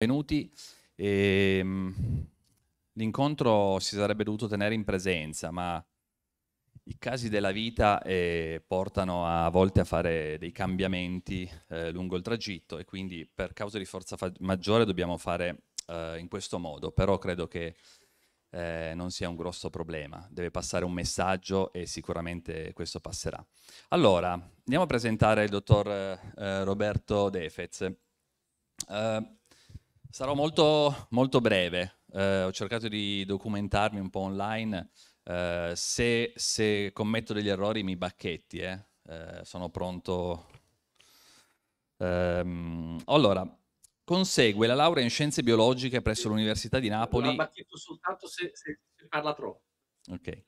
Benvenuti. Ehm, l'incontro si sarebbe dovuto tenere in presenza, ma i casi della vita eh, portano a volte a fare dei cambiamenti eh, lungo il tragitto e quindi per causa di forza maggiore dobbiamo fare eh, in questo modo, però credo che eh, non sia un grosso problema, deve passare un messaggio e sicuramente questo passerà. Allora, andiamo a presentare il dottor eh, Roberto Defez. Uh, eh, Sarò molto, molto breve, eh, ho cercato di documentarmi un po' online, eh, se, se, commetto degli errori mi bacchetti, eh. eh sono pronto. Ehm, allora, consegue la laurea in scienze biologiche presso l'Università di Napoli. La bacchetto soltanto se, se, se parla troppo. Ok.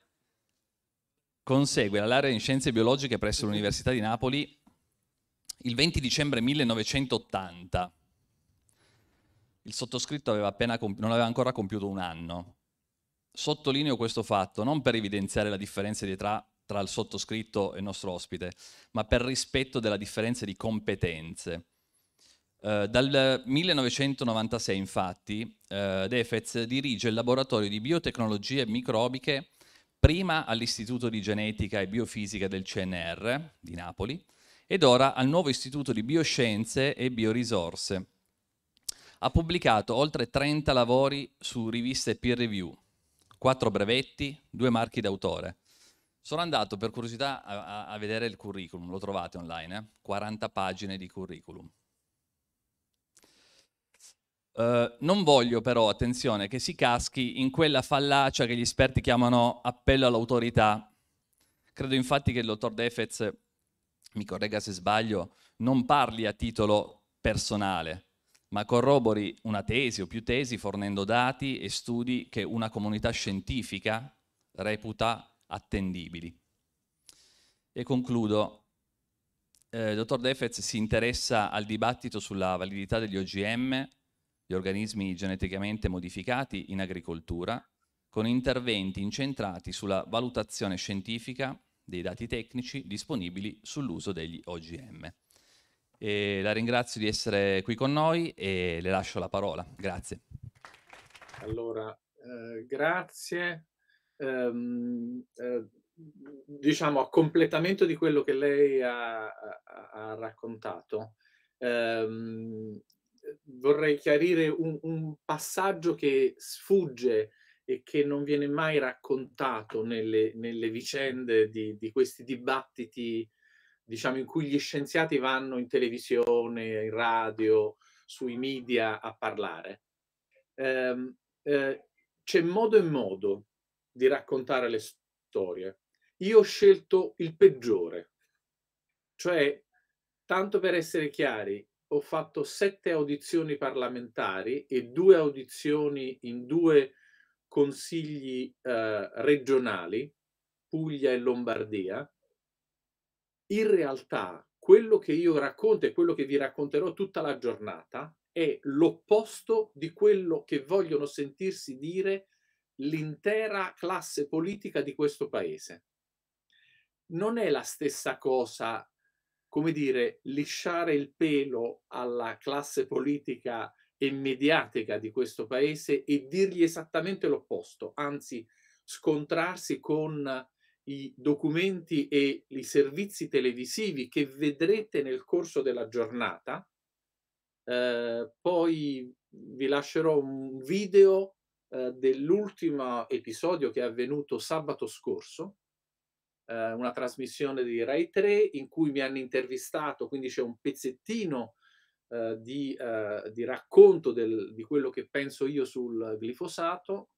Consegue la laurea in scienze biologiche presso l'Università di Napoli il 20 dicembre 1980 il sottoscritto aveva non aveva ancora compiuto un anno. Sottolineo questo fatto non per evidenziare la differenza di età tra il sottoscritto e il nostro ospite, ma per rispetto della differenza di competenze. Eh, dal 1996 infatti eh, Defez dirige il laboratorio di biotecnologie microbiche prima all'Istituto di Genetica e Biofisica del CNR di Napoli ed ora al nuovo Istituto di Bioscienze e Biorisorse ha pubblicato oltre 30 lavori su riviste peer review, 4 brevetti, 2 marchi d'autore. Sono andato per curiosità a, a, vedere il curriculum, lo trovate online, eh? 40 pagine di curriculum. Uh, non voglio però, attenzione, che si caschi in quella fallacia che gli esperti chiamano appello all'autorità. Credo infatti che il dottor Defez, mi corregga se sbaglio, non parli a titolo personale, ma corrobori una tesi o più tesi fornendo dati e studi che una comunità scientifica reputa attendibili. E concludo. Eh, il dottor Defez si interessa al dibattito sulla validità degli OGM, gli organismi geneticamente modificati in agricoltura, con interventi incentrati sulla valutazione scientifica dei dati tecnici disponibili sull'uso degli OGM. E la ringrazio di essere qui con noi e le lascio la parola. Grazie. Allora, eh, grazie. Um, eh, diciamo a completamento di quello che lei ha, ha, ha raccontato, ehm, vorrei chiarire un, un, passaggio che sfugge e che non viene mai raccontato nelle, nelle vicende di, di, questi dibattiti diciamo, in cui gli scienziati vanno in televisione, in radio, sui media a parlare. Eh, eh, c'è modo e modo di raccontare le storie. Io ho scelto il peggiore, cioè, tanto per essere chiari, ho fatto sette audizioni parlamentari e due audizioni in due consigli eh, regionali, Puglia e Lombardia, in realtà quello che io racconto e quello che vi racconterò tutta la giornata è l'opposto di quello che vogliono sentirsi dire l'intera classe politica di questo paese. Non è la stessa cosa, come dire, lisciare il pelo alla classe politica e mediatica di questo paese e dirgli esattamente l'opposto, anzi scontrarsi con i documenti e i servizi televisivi che vedrete nel corso della giornata. Eh, poi vi lascerò un video eh, dell'ultimo episodio che è avvenuto sabato scorso, eh, una trasmissione di Rai 3 in cui mi hanno intervistato, quindi c'è un pezzettino eh, di, eh, di, racconto del, di quello che penso io sul glifosato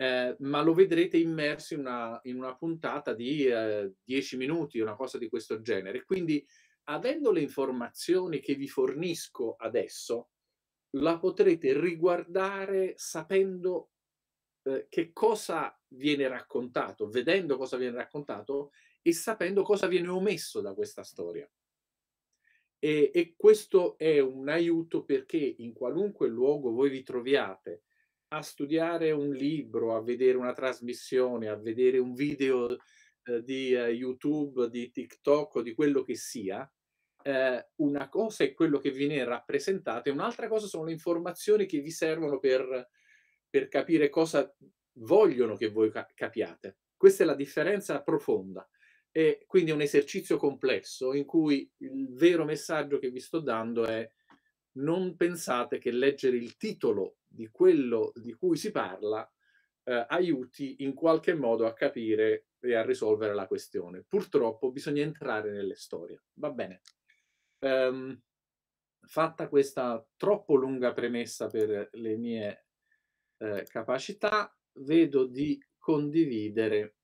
eh, ma lo vedrete immerso in una, in una puntata di eh, 10 minuti, una cosa di questo genere. Quindi, avendo le informazioni che vi fornisco adesso, la potrete riguardare sapendo eh, che cosa viene raccontato, vedendo cosa viene raccontato e sapendo cosa viene omesso da questa storia. E, e questo è un aiuto perché in qualunque luogo voi vi troviate, a studiare un libro, a vedere una trasmissione, a vedere un video eh, di eh, YouTube, di TikTok o di quello che sia, eh, una cosa è quello che viene rappresentato e un'altra cosa sono le informazioni che vi servono per, per capire cosa vogliono che voi ca- capiate. Questa è la differenza profonda e quindi è un esercizio complesso in cui il vero messaggio che vi sto dando è non pensate che leggere il titolo di quello di cui si parla eh, aiuti in qualche modo a capire e a risolvere la questione. Purtroppo bisogna entrare nelle storie. Va bene. Um, fatta questa troppo lunga premessa per le mie eh, capacità, vedo di condividere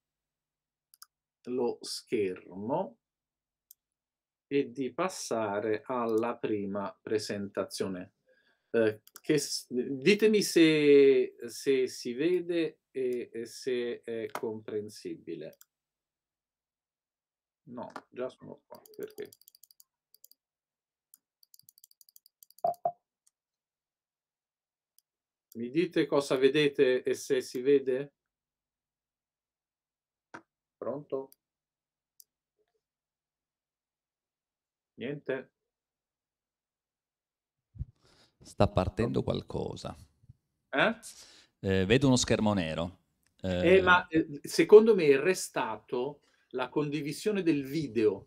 lo schermo e di passare alla prima presentazione. Eh, che, ditemi se, se, si vede e, e, se è comprensibile. No, già sono qua, perché? Mi dite cosa vedete e se si vede? Pronto? Niente? Sta partendo qualcosa. Eh? Eh, vedo uno schermo nero. Eh... eh ma eh, secondo me è restato la condivisione del video.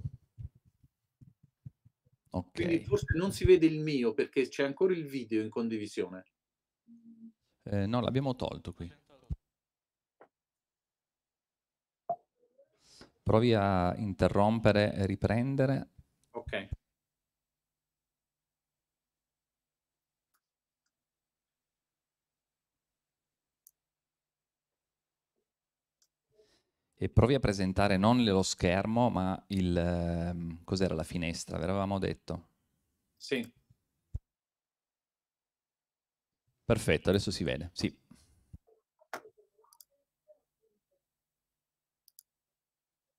Okay. Quindi forse non si vede il mio perché c'è ancora il video in condivisione. Eh, no, l'abbiamo tolto qui. Provi a interrompere e riprendere. Ok. e provi a presentare non lo schermo, ma il... Ehm, cos'era la finestra, ve l'avevamo detto? Sì. Perfetto, adesso si vede, sì.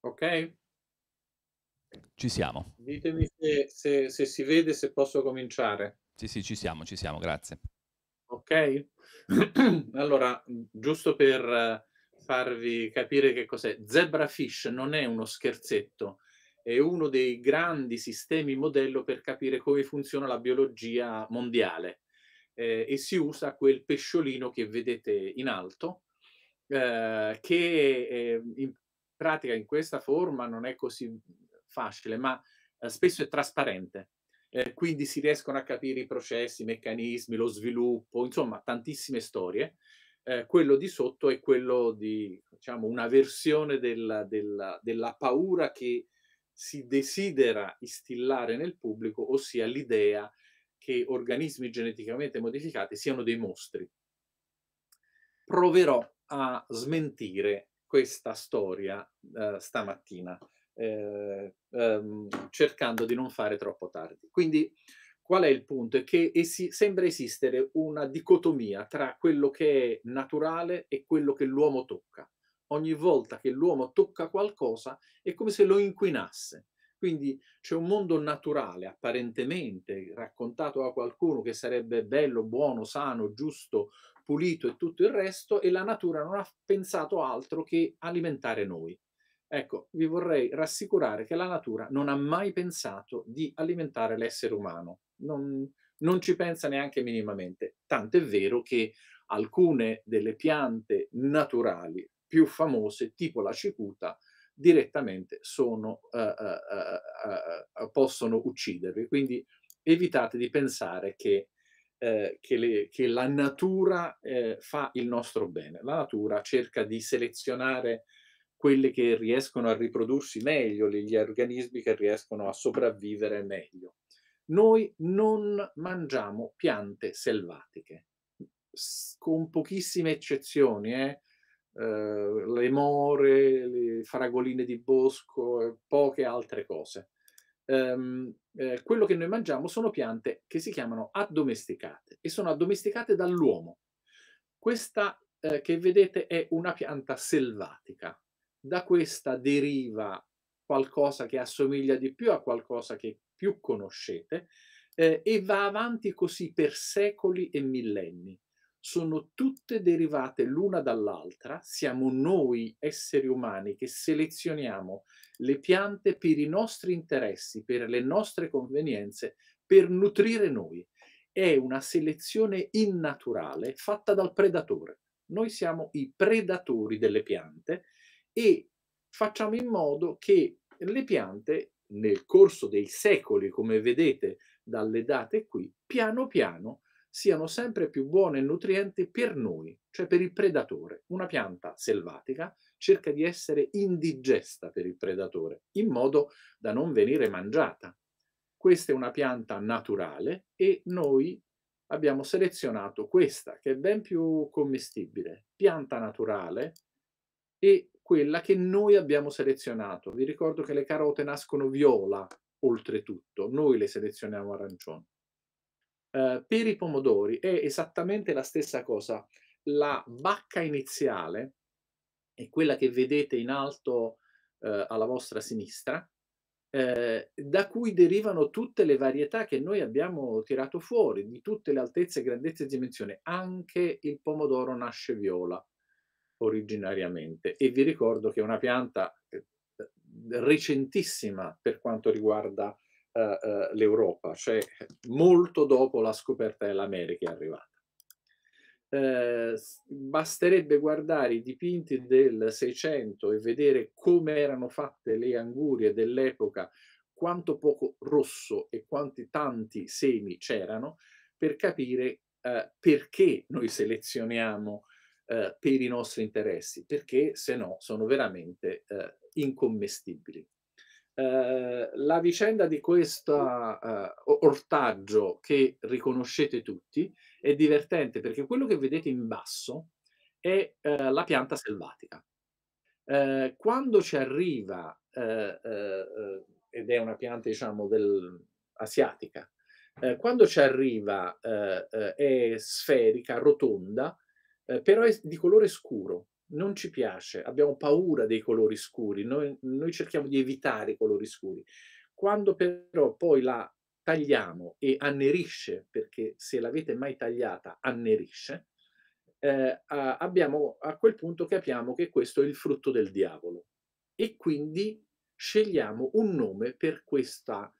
Ok? Ci siamo. Ditemi se, se, se si vede, se posso cominciare. Sì, sì, ci siamo, ci siamo, grazie. Ok? allora, giusto per farvi capire che cos'è. Zebrafish non è uno scherzetto, è uno dei grandi sistemi modello per capire come funziona la biologia mondiale eh, e si usa quel pesciolino che vedete in alto, eh, che eh, in pratica in questa forma non è così facile, ma eh, spesso è trasparente. Eh, quindi si riescono a capire i processi, i meccanismi, lo sviluppo, insomma tantissime storie. Eh, quello di sotto è quello di diciamo, una versione della, della, della paura che si desidera instillare nel pubblico, ossia l'idea che organismi geneticamente modificati siano dei mostri. Proverò a smentire questa storia eh, stamattina, eh, ehm, cercando di non fare troppo tardi. Quindi Qual è il punto? È che esi- sembra esistere una dicotomia tra quello che è naturale e quello che l'uomo tocca. Ogni volta che l'uomo tocca qualcosa è come se lo inquinasse. Quindi c'è un mondo naturale, apparentemente raccontato da qualcuno che sarebbe bello, buono, sano, giusto, pulito e tutto il resto, e la natura non ha pensato altro che alimentare noi. Ecco, vi vorrei rassicurare che la natura non ha mai pensato di alimentare l'essere umano non, non ci pensa neanche minimamente. Tant'è vero che alcune delle piante naturali più famose, tipo la cicuta, direttamente sono, uh, uh, uh, possono uccidervi. Quindi evitate di pensare che, eh, che, le, che la natura eh, fa il nostro bene. La natura cerca di selezionare quelle che riescono a riprodursi meglio, gli organismi che riescono a sopravvivere meglio. Noi non mangiamo piante selvatiche, con pochissime eccezioni, eh? eh, le more, le fragoline di bosco, eh, poche altre cose. Ehm, eh, quello che noi mangiamo sono piante che si chiamano addomesticate e sono addomesticate dall'uomo. Questa eh, che vedete è una pianta selvatica. Da questa deriva qualcosa che assomiglia di più a qualcosa che più conoscete, eh, e va avanti così per secoli e millenni. Sono tutte derivate l'una dall'altra, siamo noi esseri umani che selezioniamo le piante per i nostri interessi, per le nostre convenienze, per nutrire noi. È una selezione innaturale fatta dal predatore. Noi siamo i predatori delle piante e facciamo in modo che le piante nel corso dei secoli, come vedete dalle date qui, piano piano siano sempre più buone e nutrienti per noi, cioè per il predatore. Una pianta selvatica cerca di essere indigesta per il predatore, in modo da non venire mangiata. Questa è una pianta naturale e noi abbiamo selezionato questa, che è ben più commestibile, pianta naturale, e quella che noi abbiamo selezionato. Vi ricordo che le carote nascono viola, oltretutto, noi le selezioniamo arancione. Eh, per i pomodori è esattamente la stessa cosa. La bacca iniziale è quella che vedete in alto eh, alla vostra sinistra, eh, da cui derivano tutte le varietà che noi abbiamo tirato fuori, di tutte le altezze, grandezze e dimensioni. Anche il pomodoro nasce viola, originariamente e vi ricordo che è una pianta eh, recentissima per quanto riguarda uh, uh, l'Europa, cioè molto dopo la scoperta dell'America è arrivata. Eh, basterebbe guardare i dipinti del Seicento e vedere come erano fatte le angurie dell'epoca, quanto poco rosso e quanti tanti semi c'erano, per capire eh, perché noi selezioniamo eh, per i nostri interessi, perché se no sono veramente eh, incommestibili. Eh, la vicenda di questo eh, ortaggio che riconoscete tutti è divertente perché quello che vedete in basso è eh, la pianta selvatica. Eh, quando ci arriva, ed è una pianta diciamo del, asiatica, quando ci arriva è sferica, rotonda, eh, però è di colore scuro, non ci piace, abbiamo paura dei colori scuri, noi, noi cerchiamo di evitare i colori scuri. Quando però poi la tagliamo e annerisce, perché se l'avete mai tagliata annerisce, eh, abbiamo a quel punto capiamo che questo è il frutto del diavolo e quindi scegliamo un nome per questo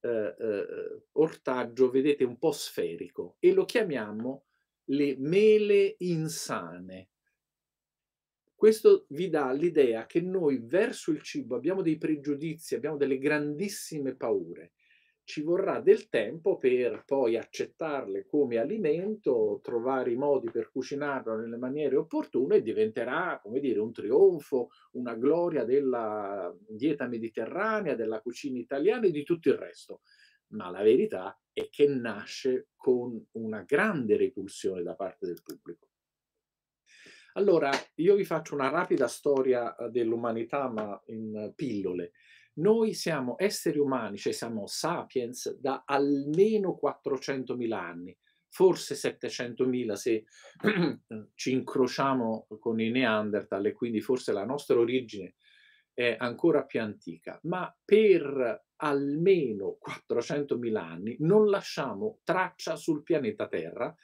eh, eh, ortaggio, vedete, un po' sferico e lo chiamiamo le mele insane. Questo vi dà l'idea che noi verso il cibo abbiamo dei pregiudizi, abbiamo delle grandissime paure. Ci vorrà del tempo per poi accettarle come alimento, trovare i modi per cucinarlo nelle maniere opportune e diventerà, come dire, un trionfo, una gloria della dieta mediterranea, della cucina italiana e di tutto il resto. Ma la verità e che nasce con una grande repulsione da parte del pubblico. Allora, io vi faccio una rapida storia eh, dell'umanità, ma in pillole. Noi siamo esseri umani, cioè siamo sapiens, da almeno 400.000 anni, forse 700.000 se ci incrociamo con i Neanderthal e quindi forse la nostra origine è ancora più antica, ma per almeno 400.000 anni non lasciamo traccia sul pianeta Terra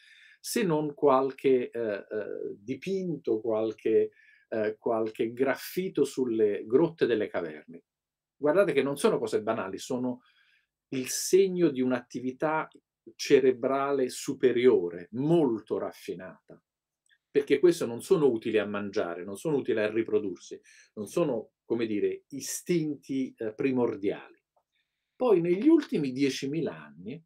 se non qualche eh, eh, dipinto, qualche, eh, qualche, graffito sulle grotte delle caverne. Guardate che non sono cose banali, sono il segno di un'attività cerebrale superiore, molto raffinata, perché queste non sono utili a mangiare, non sono utili a riprodursi, non sono, come dire, istinti eh, primordiali poi negli ultimi 10.000 anni,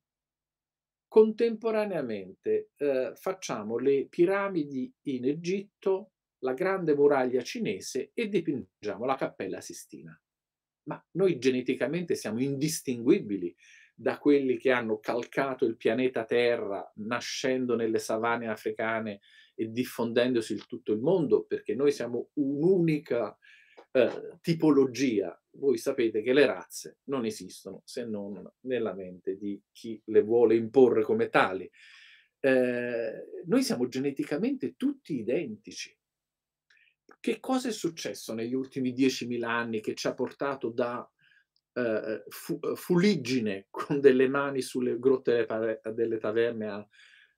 contemporaneamente eh, facciamo le piramidi in Egitto, la grande muraglia cinese e dipingiamo la cappella Sistina. Ma noi geneticamente siamo indistinguibili da quelli che hanno calcato il pianeta Terra nascendo nelle savane africane e diffondendosi in tutto il mondo, perché noi siamo un'unica eh, tipologia voi sapete che le razze non esistono se non nella mente di chi le vuole imporre come tali. Eh, noi siamo geneticamente tutti identici. Che cosa è successo negli ultimi 10.000 anni che ci ha portato da eh, fu- fuliggine con delle mani sulle grotte delle, taverne a,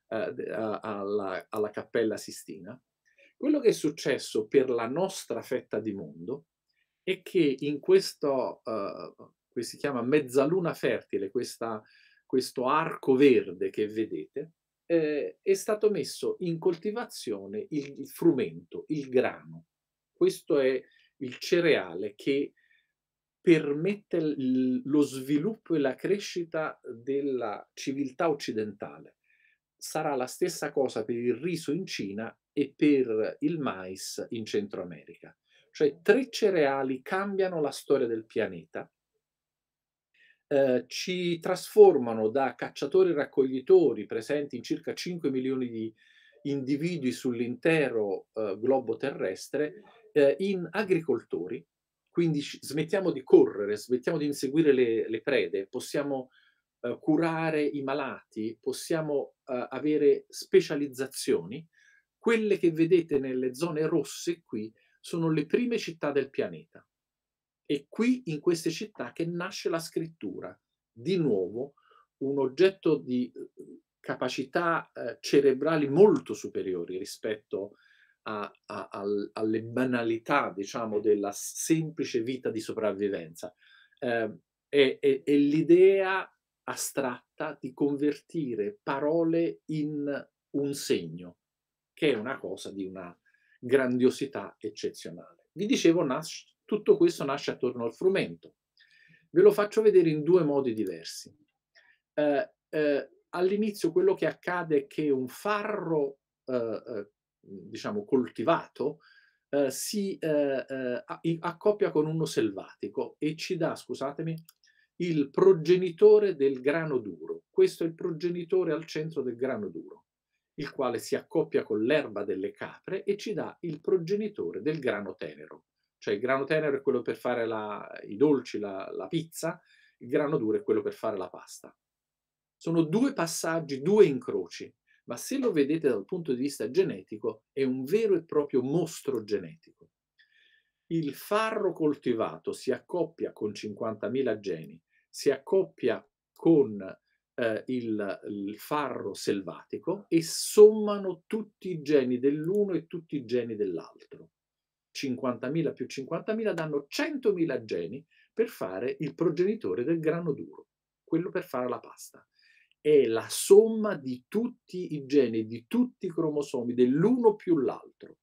a, a, alla, alla Cappella Sistina? Quello che è successo per la nostra fetta di mondo è che in questo, uh, eh, che si chiama mezzaluna fertile, questa, questo arco verde che vedete, eh, è stato messo in coltivazione il, il frumento, il grano. Questo è il cereale che permette lo sviluppo e la crescita della civiltà occidentale. Sarà la stessa cosa per il riso in Cina e per il mais in Centro America. Cioè tre cereali cambiano la storia del pianeta, eh, ci trasformano da cacciatori raccoglitori presenti in circa 5 milioni di individui sull'intero eh, globo terrestre eh, in agricoltori, quindi smettiamo di correre, smettiamo di inseguire le, le prede, possiamo eh, curare i malati, possiamo eh, avere specializzazioni. Quelle che vedete nelle zone rosse qui sono le prime città del pianeta. È qui, in queste città, che nasce la scrittura, di nuovo un oggetto di eh, capacità eh, cerebrali molto superiori rispetto a, a, a, alle banalità, diciamo, della semplice vita di sopravvivenza. Eh, è, è, è l'idea astratta di convertire parole in un segno, che è una cosa di una grandiosità eccezionale. Vi dicevo, nasce, tutto questo nasce attorno al frumento. Ve lo faccio vedere in due modi diversi. Eh, eh, all'inizio quello che accade è che un farro, eh, eh diciamo, coltivato eh, si eh, accoppia con uno selvatico e ci dà, scusatemi, il progenitore del grano duro. Questo è il progenitore al centro del grano duro il quale si accoppia con l'erba delle capre e ci dà il progenitore del grano tenero. Cioè il grano tenero è quello per fare la, i dolci, la, la pizza, il grano duro è quello per fare la pasta. Sono due passaggi, due incroci, ma se lo vedete dal punto di vista genetico è un vero e proprio mostro genetico. Il farro coltivato si accoppia con 50.000 geni, si accoppia con eh, il, il, farro selvatico e sommano tutti i geni dell'uno e tutti i geni dell'altro. 50.000 più 50.000 danno 100.000 geni per fare il progenitore del grano duro, quello per fare la pasta. È la somma di tutti i geni, di tutti i cromosomi, dell'uno più l'altro.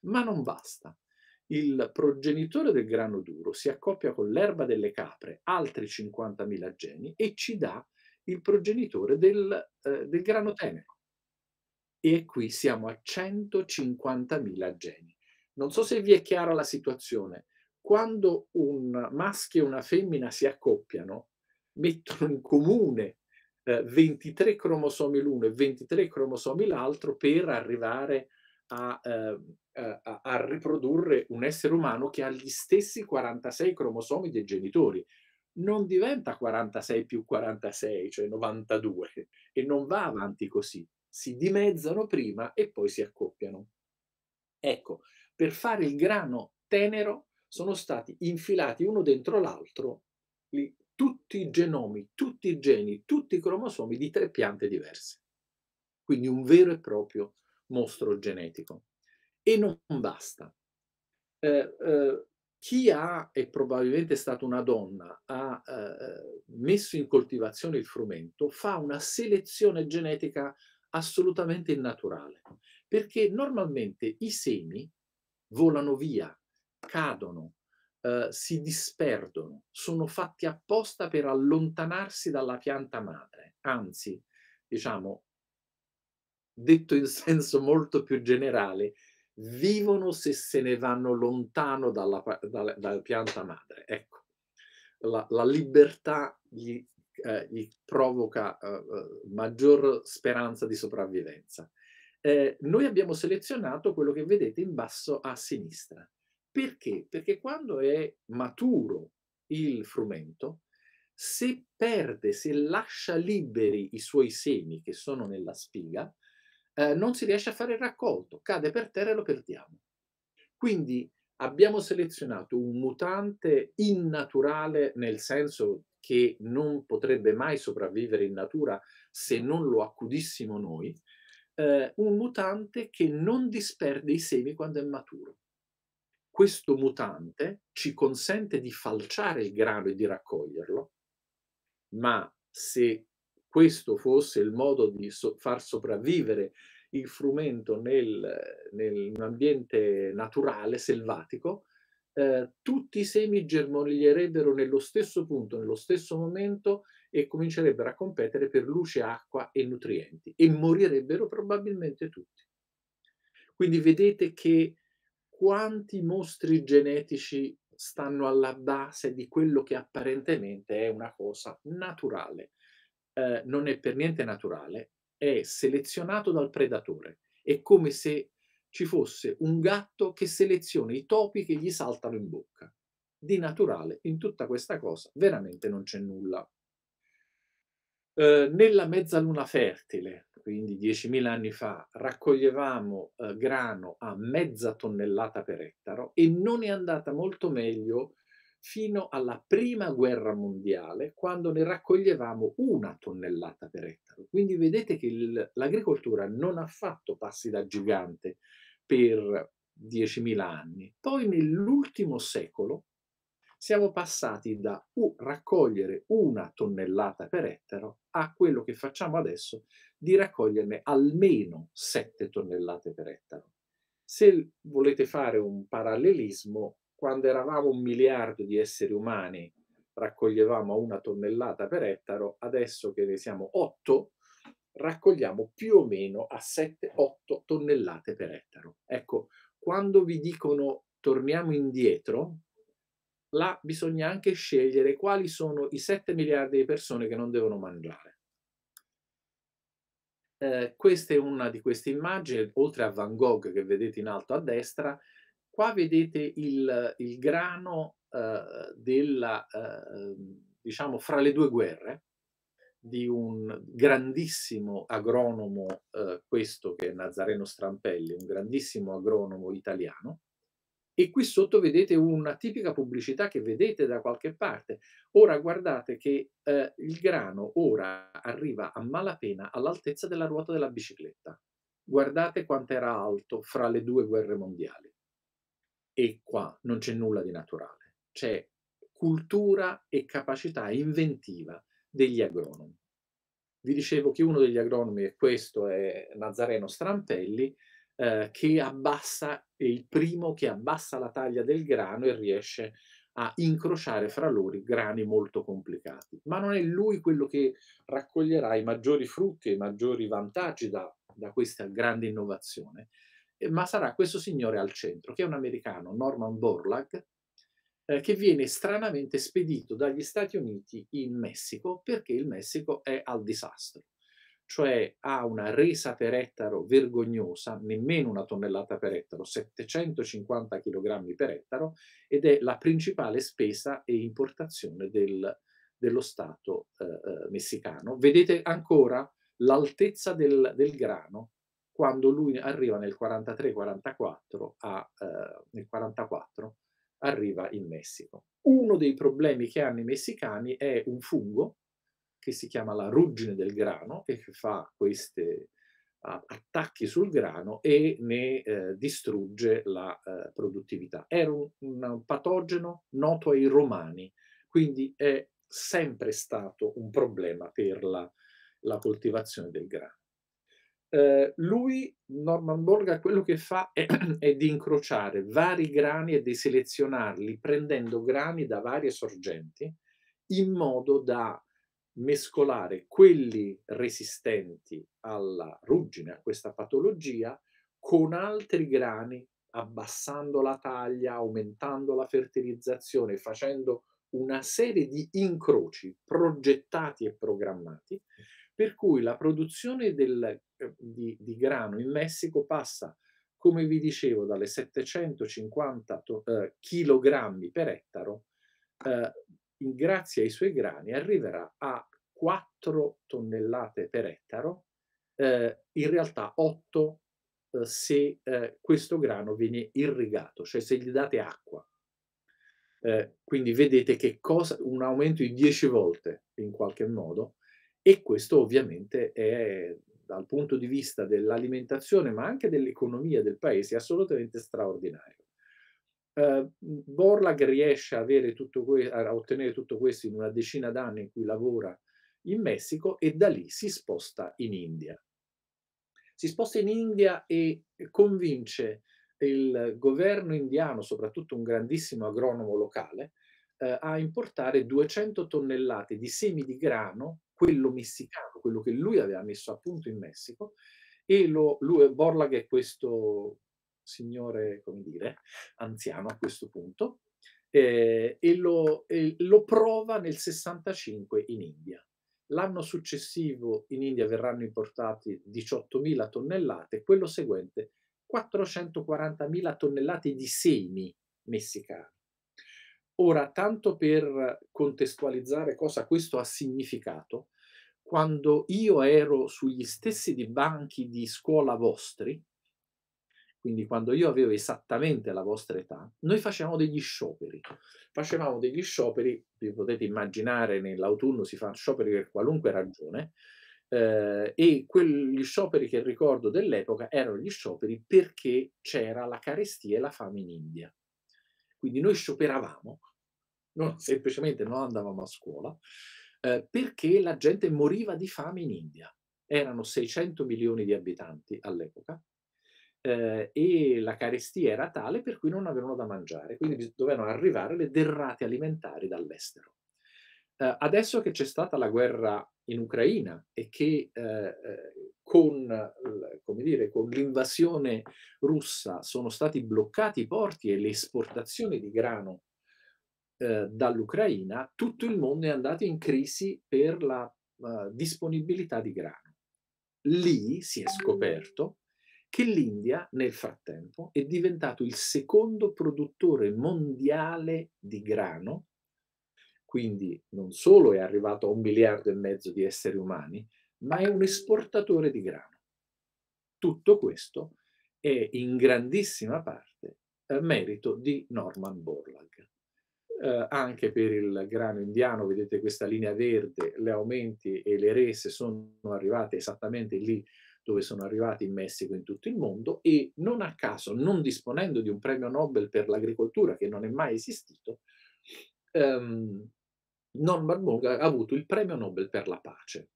Ma non basta il progenitore del grano duro si accoppia con l'erba delle capre, altri 50.000 geni, e ci dà il progenitore del, eh, del grano tenero. E qui siamo a 150.000 geni. Non so se vi è chiara la situazione. Quando un maschio e una femmina si accoppiano, mettono in comune eh, 23 cromosomi l'uno e 23 cromosomi l'altro per arrivare a, eh, a, a riprodurre un essere umano che ha gli stessi 46 cromosomi dei genitori non diventa 46 più 46, cioè 92, e non va avanti così. Si dimezzano prima e poi si accoppiano. Ecco, per fare il grano tenero sono stati infilati uno dentro l'altro tutti i genomi, tutti i geni, tutti i cromosomi di tre piante diverse. Quindi un vero e proprio mostro genetico. E non basta. Eh, eh, chi ha, e probabilmente è stata una donna, ha eh, messo in coltivazione il frumento fa una selezione genetica assolutamente innaturale, perché normalmente i semi volano via, cadono, eh, si disperdono, sono fatti apposta per allontanarsi dalla pianta madre, anzi, diciamo, detto in senso molto più generale, vivono se se ne vanno lontano dalla, dalla, dalla pianta madre. Ecco, la, la libertà gli, eh, gli provoca eh, eh, maggior speranza di sopravvivenza. Eh, noi abbiamo selezionato quello che vedete in basso a sinistra. Perché? Perché quando è maturo il frumento, se perde, se lascia liberi i suoi semi che sono nella spiga, eh, non si riesce a fare il raccolto, cade per terra e lo perdiamo. Quindi abbiamo selezionato un mutante innaturale nel senso che non potrebbe mai sopravvivere in natura se non lo accudissimo noi, eh, un mutante che non disperde i semi quando è maturo. Questo mutante ci consente di falciare il grano e di raccoglierlo, ma se questo fosse il modo di so far sopravvivere il frumento nel, nel, un ambiente naturale, selvatico, eh, tutti i semi germoglierebbero nello stesso punto, nello stesso momento e comincerebbero a competere per luce, acqua e nutrienti e morirebbero probabilmente tutti. Quindi vedete che quanti mostri genetici stanno alla base di quello che apparentemente è una cosa naturale. Eh, non è per niente naturale, è selezionato dal predatore. È come se ci fosse un gatto che seleziona i topi che gli saltano in bocca. Di naturale in tutta questa cosa veramente non c'è nulla. Eh, nella mezzaluna fertile, quindi 10.000 anni fa, raccoglievamo eh, grano a mezza tonnellata per ettaro e non è andata molto meglio fino alla prima guerra mondiale, quando ne raccoglievamo una tonnellata per ettaro. Quindi vedete che il, l'agricoltura non ha fatto passi da gigante per 10.000 anni. Poi nell'ultimo secolo siamo passati da uh, raccogliere una tonnellata per ettaro a quello che facciamo adesso di raccoglierne almeno 7 tonnellate per ettaro. Se volete fare un parallelismo, quando eravamo un miliardo di esseri umani raccoglievamo una tonnellata per ettaro, adesso che ne siamo 8 raccogliamo più o meno a 7-8 tonnellate per ettaro. Ecco, quando vi dicono torniamo indietro, là bisogna anche scegliere quali sono i 7 miliardi di persone che non devono mangiare. Eh, questa è una di queste immagini, oltre a Van Gogh che vedete in alto a destra, Qua vedete il, il grano eh, della, eh, diciamo, fra le due guerre di un grandissimo agronomo, eh, questo che è Nazareno Strampelli, un grandissimo agronomo italiano, e qui sotto vedete una tipica pubblicità che vedete da qualche parte. Ora guardate che eh, il grano ora arriva a malapena all'altezza della ruota della bicicletta. Guardate quanto era alto fra le due guerre mondiali e qua non c'è nulla di naturale, c'è cultura e capacità inventiva degli agronomi. Vi dicevo che uno degli agronomi, e questo è Nazareno Strampelli, eh, che abbassa, è il primo che abbassa la taglia del grano e riesce a incrociare fra loro grani molto complicati. Ma non è lui quello che raccoglierà i maggiori frutti e i maggiori vantaggi da, da questa grande innovazione, eh, ma sarà questo signore al centro, che è un americano, Norman Borlag, eh, che viene stranamente spedito dagli Stati Uniti in Messico perché il Messico è al disastro, cioè ha una resa per ettaro vergognosa, nemmeno una tonnellata per ettaro, 750 kg per ettaro, ed è la principale spesa e importazione del, dello Stato eh, eh messicano. Vedete ancora l'altezza del, del grano quando lui arriva nel 43-44, a, eh, nel 44 arriva in Messico. Uno dei problemi che hanno i messicani è un fungo che si chiama la ruggine del grano e che fa questi uh, attacchi sul grano e ne uh, distrugge la uh, produttività. Era un, un patogeno noto ai romani, quindi è sempre stato un problema per la, la coltivazione del grano eh, lui, Norman Borga, quello che fa è, è, di incrociare vari grani e di selezionarli prendendo grani da varie sorgenti in modo da mescolare quelli resistenti alla ruggine, a questa patologia, con altri grani, abbassando la taglia, aumentando la fertilizzazione, facendo una serie di incroci progettati e programmati, per cui la produzione del eh, di, di grano in Messico passa, come vi dicevo, dalle 750 eh, kg per ettaro, eh, in, grazie ai suoi grani arriverà a 4 tonnellate per ettaro, eh, in realtà 8 eh, se eh, questo grano viene irrigato, cioè se gli date acqua. Eh, quindi vedete che cosa, un aumento di 10 volte in qualche modo e questo ovviamente è dal punto di vista dell'alimentazione, ma anche dell'economia del paese, è assolutamente straordinario. Uh, eh, Borlag riesce a, que- a, ottenere tutto questo in una decina d'anni in cui lavora in Messico e da lì si sposta in India. Si sposta in India e convince il governo indiano, soprattutto un grandissimo agronomo locale, uh, a importare 200 tonnellate di semi di grano quello messicano, quello che lui aveva messo a punto in Messico, e lo, lui, Borla, che è questo signore, come dire, anziano a questo punto, eh, e, lo, eh, lo, prova nel 65 in India. L'anno successivo in India verranno importati 18.000 tonnellate, quello seguente 440.000 tonnellate di semi messicani. Ora, tanto per contestualizzare cosa questo ha significato, quando io ero sugli stessi banchi di scuola vostri, quindi quando io avevo esattamente la vostra età, noi facevamo degli scioperi. Facevamo degli scioperi, vi potete immaginare, nell'autunno si fanno scioperi per qualunque ragione, eh, e quegli scioperi che ricordo dell'epoca erano gli scioperi perché c'era la carestia e la fame in India. Quindi noi scioperavamo non, semplicemente non andavamo a scuola, eh, perché la gente moriva di fame in India. Erano 600 milioni di abitanti all'epoca eh, e la carestia era tale per cui non avevano da mangiare, quindi dovevano arrivare le derrate alimentari dall'estero. Eh, adesso che c'è stata la guerra in Ucraina e che eh, eh, con, dire, con l'invasione russa sono stati bloccati i porti e le esportazioni di grano eh, dall'Ucraina, tutto il mondo è andato in crisi per la uh, disponibilità di grano. Lì si è ah. scoperto che l'India nel frattempo è diventato il secondo produttore mondiale di grano, quindi non solo è arrivato a un miliardo e mezzo di esseri umani, ma è un esportatore di grano. Tutto questo è in grandissima parte merito di Norman Borlaug eh, anche per il grano indiano, vedete questa linea verde, le aumenti e le rese sono arrivate esattamente lì dove sono arrivati in Messico in tutto il mondo e non a caso, non disponendo di un premio Nobel per l'agricoltura che non è mai esistito, ehm, Norman Morgan ha avuto il premio Nobel per la pace.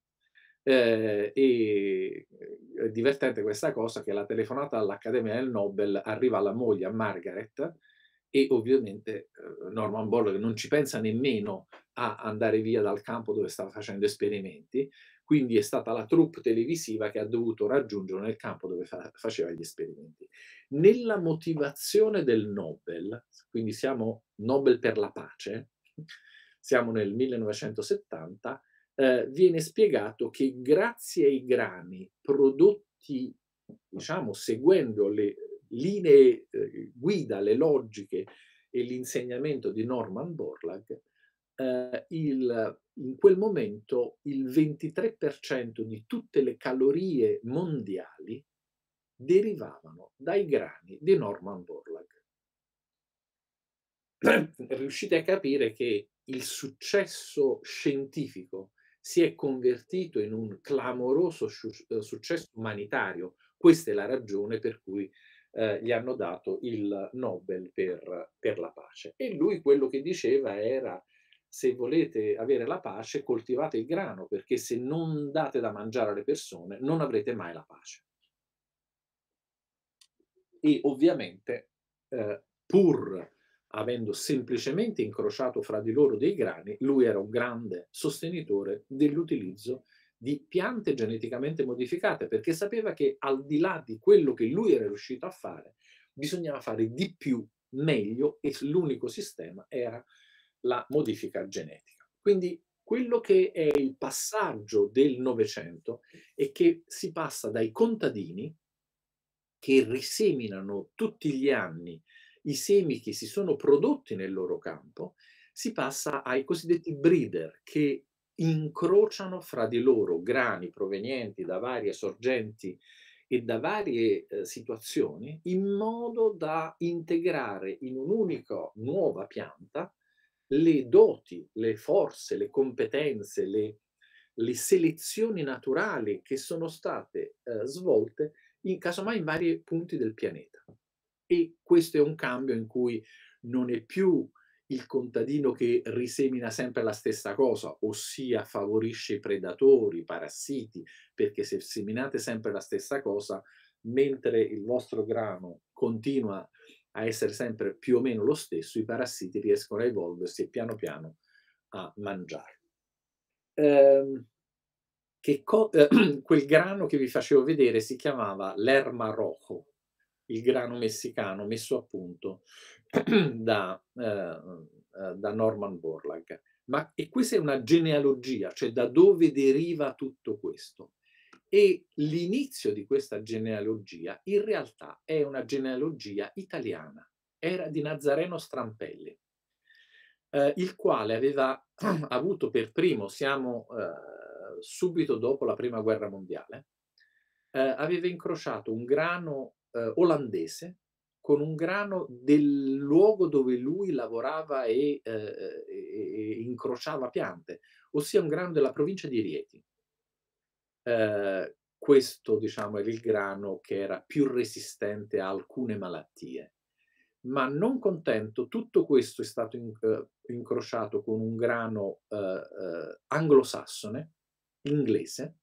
Eh, e eh, è divertente questa cosa che la telefonata all'Accademia del Nobel arriva alla moglie, a Margaret, e ovviamente eh, Norman Borla non ci pensa nemmeno a andare via dal campo dove stava facendo esperimenti, quindi è stata la troupe televisiva che ha dovuto raggiungere nel campo dove fa- faceva gli esperimenti. Nella motivazione del Nobel, quindi siamo Nobel per la pace, siamo nel 1970, eh, viene spiegato che grazie ai grani prodotti, diciamo, seguendo le linee eh, guida, le logiche e l'insegnamento di Norman Borlaug, eh, il, in quel momento il 23% di tutte le calorie mondiali derivavano dai grani di Norman Borlaug. Riuscite a capire che il successo scientifico si è convertito in un clamoroso eh, successo umanitario. Questa è la ragione per cui eh, gli hanno dato il Nobel per, per, la pace. E lui quello che diceva era se volete avere la pace coltivate il grano perché se non date da mangiare alle persone non avrete mai la pace. E ovviamente eh, pur avendo semplicemente incrociato fra di loro dei grani, lui era un grande sostenitore dell'utilizzo di piante geneticamente modificate, perché sapeva che al di là di quello che lui era riuscito a fare, bisognava fare di più, meglio, e l'unico sistema era la modifica genetica. Quindi quello che è il passaggio del Novecento è che si passa dai contadini che riseminano tutti gli anni i semi che si sono prodotti nel loro campo, si passa ai cosiddetti breeder che incrociano fra di loro grani provenienti da varie sorgenti e da varie eh, situazioni in modo da integrare in un'unica nuova pianta le doti, le forze, le competenze, le, le selezioni naturali che sono state eh, svolte in casomai in vari punti del pianeta. E questo è un cambio in cui non è più il contadino che risemina sempre la stessa cosa, ossia favorisce i predatori, i parassiti, perché se seminate sempre la stessa cosa, mentre il vostro grano continua a essere sempre più o meno lo stesso, i parassiti riescono a evolversi e piano piano a mangiare. Ehm, quel grano che vi facevo vedere si chiamava l'erma rojo, il grano messicano messo a punto da, eh, eh, da Norman Borlaug. Ma, e questa è una genealogia, cioè da dove deriva tutto questo. E l'inizio di questa genealogia in realtà è una genealogia italiana, era di Nazareno Strampelli, eh, il quale aveva avuto per primo, siamo eh, subito dopo la Prima Guerra Mondiale, eh, aveva incrociato un grano eh, olandese con un grano del luogo dove lui lavorava e, eh, e, incrociava piante, ossia un grano della provincia di Rieti. Eh, questo, diciamo, era il grano che era più resistente a alcune malattie. Ma non contento, tutto questo è stato in, eh, incrociato con un grano eh, eh, anglosassone, inglese,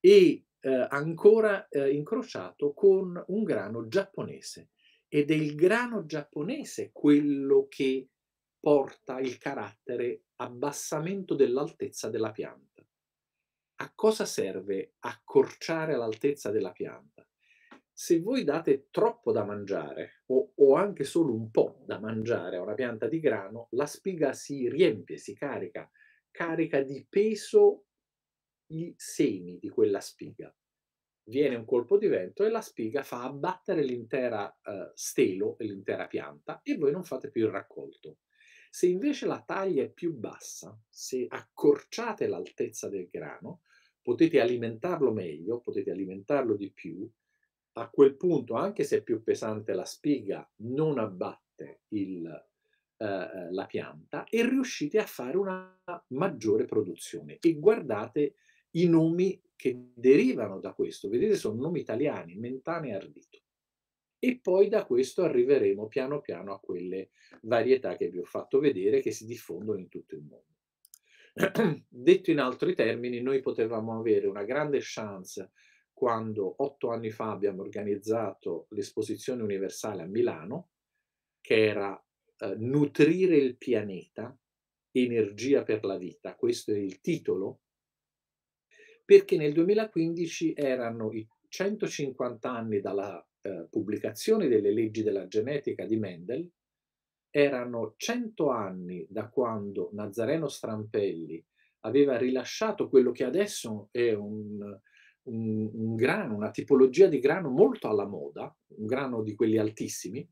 e eh, ancora eh, incrociato con un grano giapponese ed è il grano giapponese quello che porta il carattere abbassamento dell'altezza della pianta. A cosa serve accorciare l'altezza della pianta? Se voi date troppo da mangiare o, o anche solo un po' da mangiare a una pianta di grano, la spiga si riempie, si carica, carica di peso i semi di quella spiga. Viene un colpo di vento e la spiga fa abbattere l'intera eh, stelo e l'intera pianta e voi non fate più il raccolto. Se invece la taglia è più bassa, se accorciate l'altezza del grano, potete alimentarlo meglio, potete alimentarlo di più, a quel punto, anche se è più pesante la spiga, non abbatte il, eh, eh la pianta e riuscite a fare una maggiore produzione. E guardate i nomi che derivano da questo. Vedete, sono nomi italiani, Mentane e Ardito. E poi da questo arriveremo piano piano a quelle varietà che vi ho fatto vedere che si diffondono in tutto il mondo. Detto in altri termini, noi potevamo avere una grande chance quando otto anni fa abbiamo organizzato l'esposizione universale a Milano, che era eh, Nutrire il pianeta, energia per la vita. Questo è il titolo perché nel 2015 erano i 150 anni dalla eh, pubblicazione delle leggi della genetica di Mendel, erano 100 anni da quando Nazareno Strampelli aveva rilasciato quello che adesso è un, un, un, grano, una tipologia di grano molto alla moda, un grano di quelli altissimi,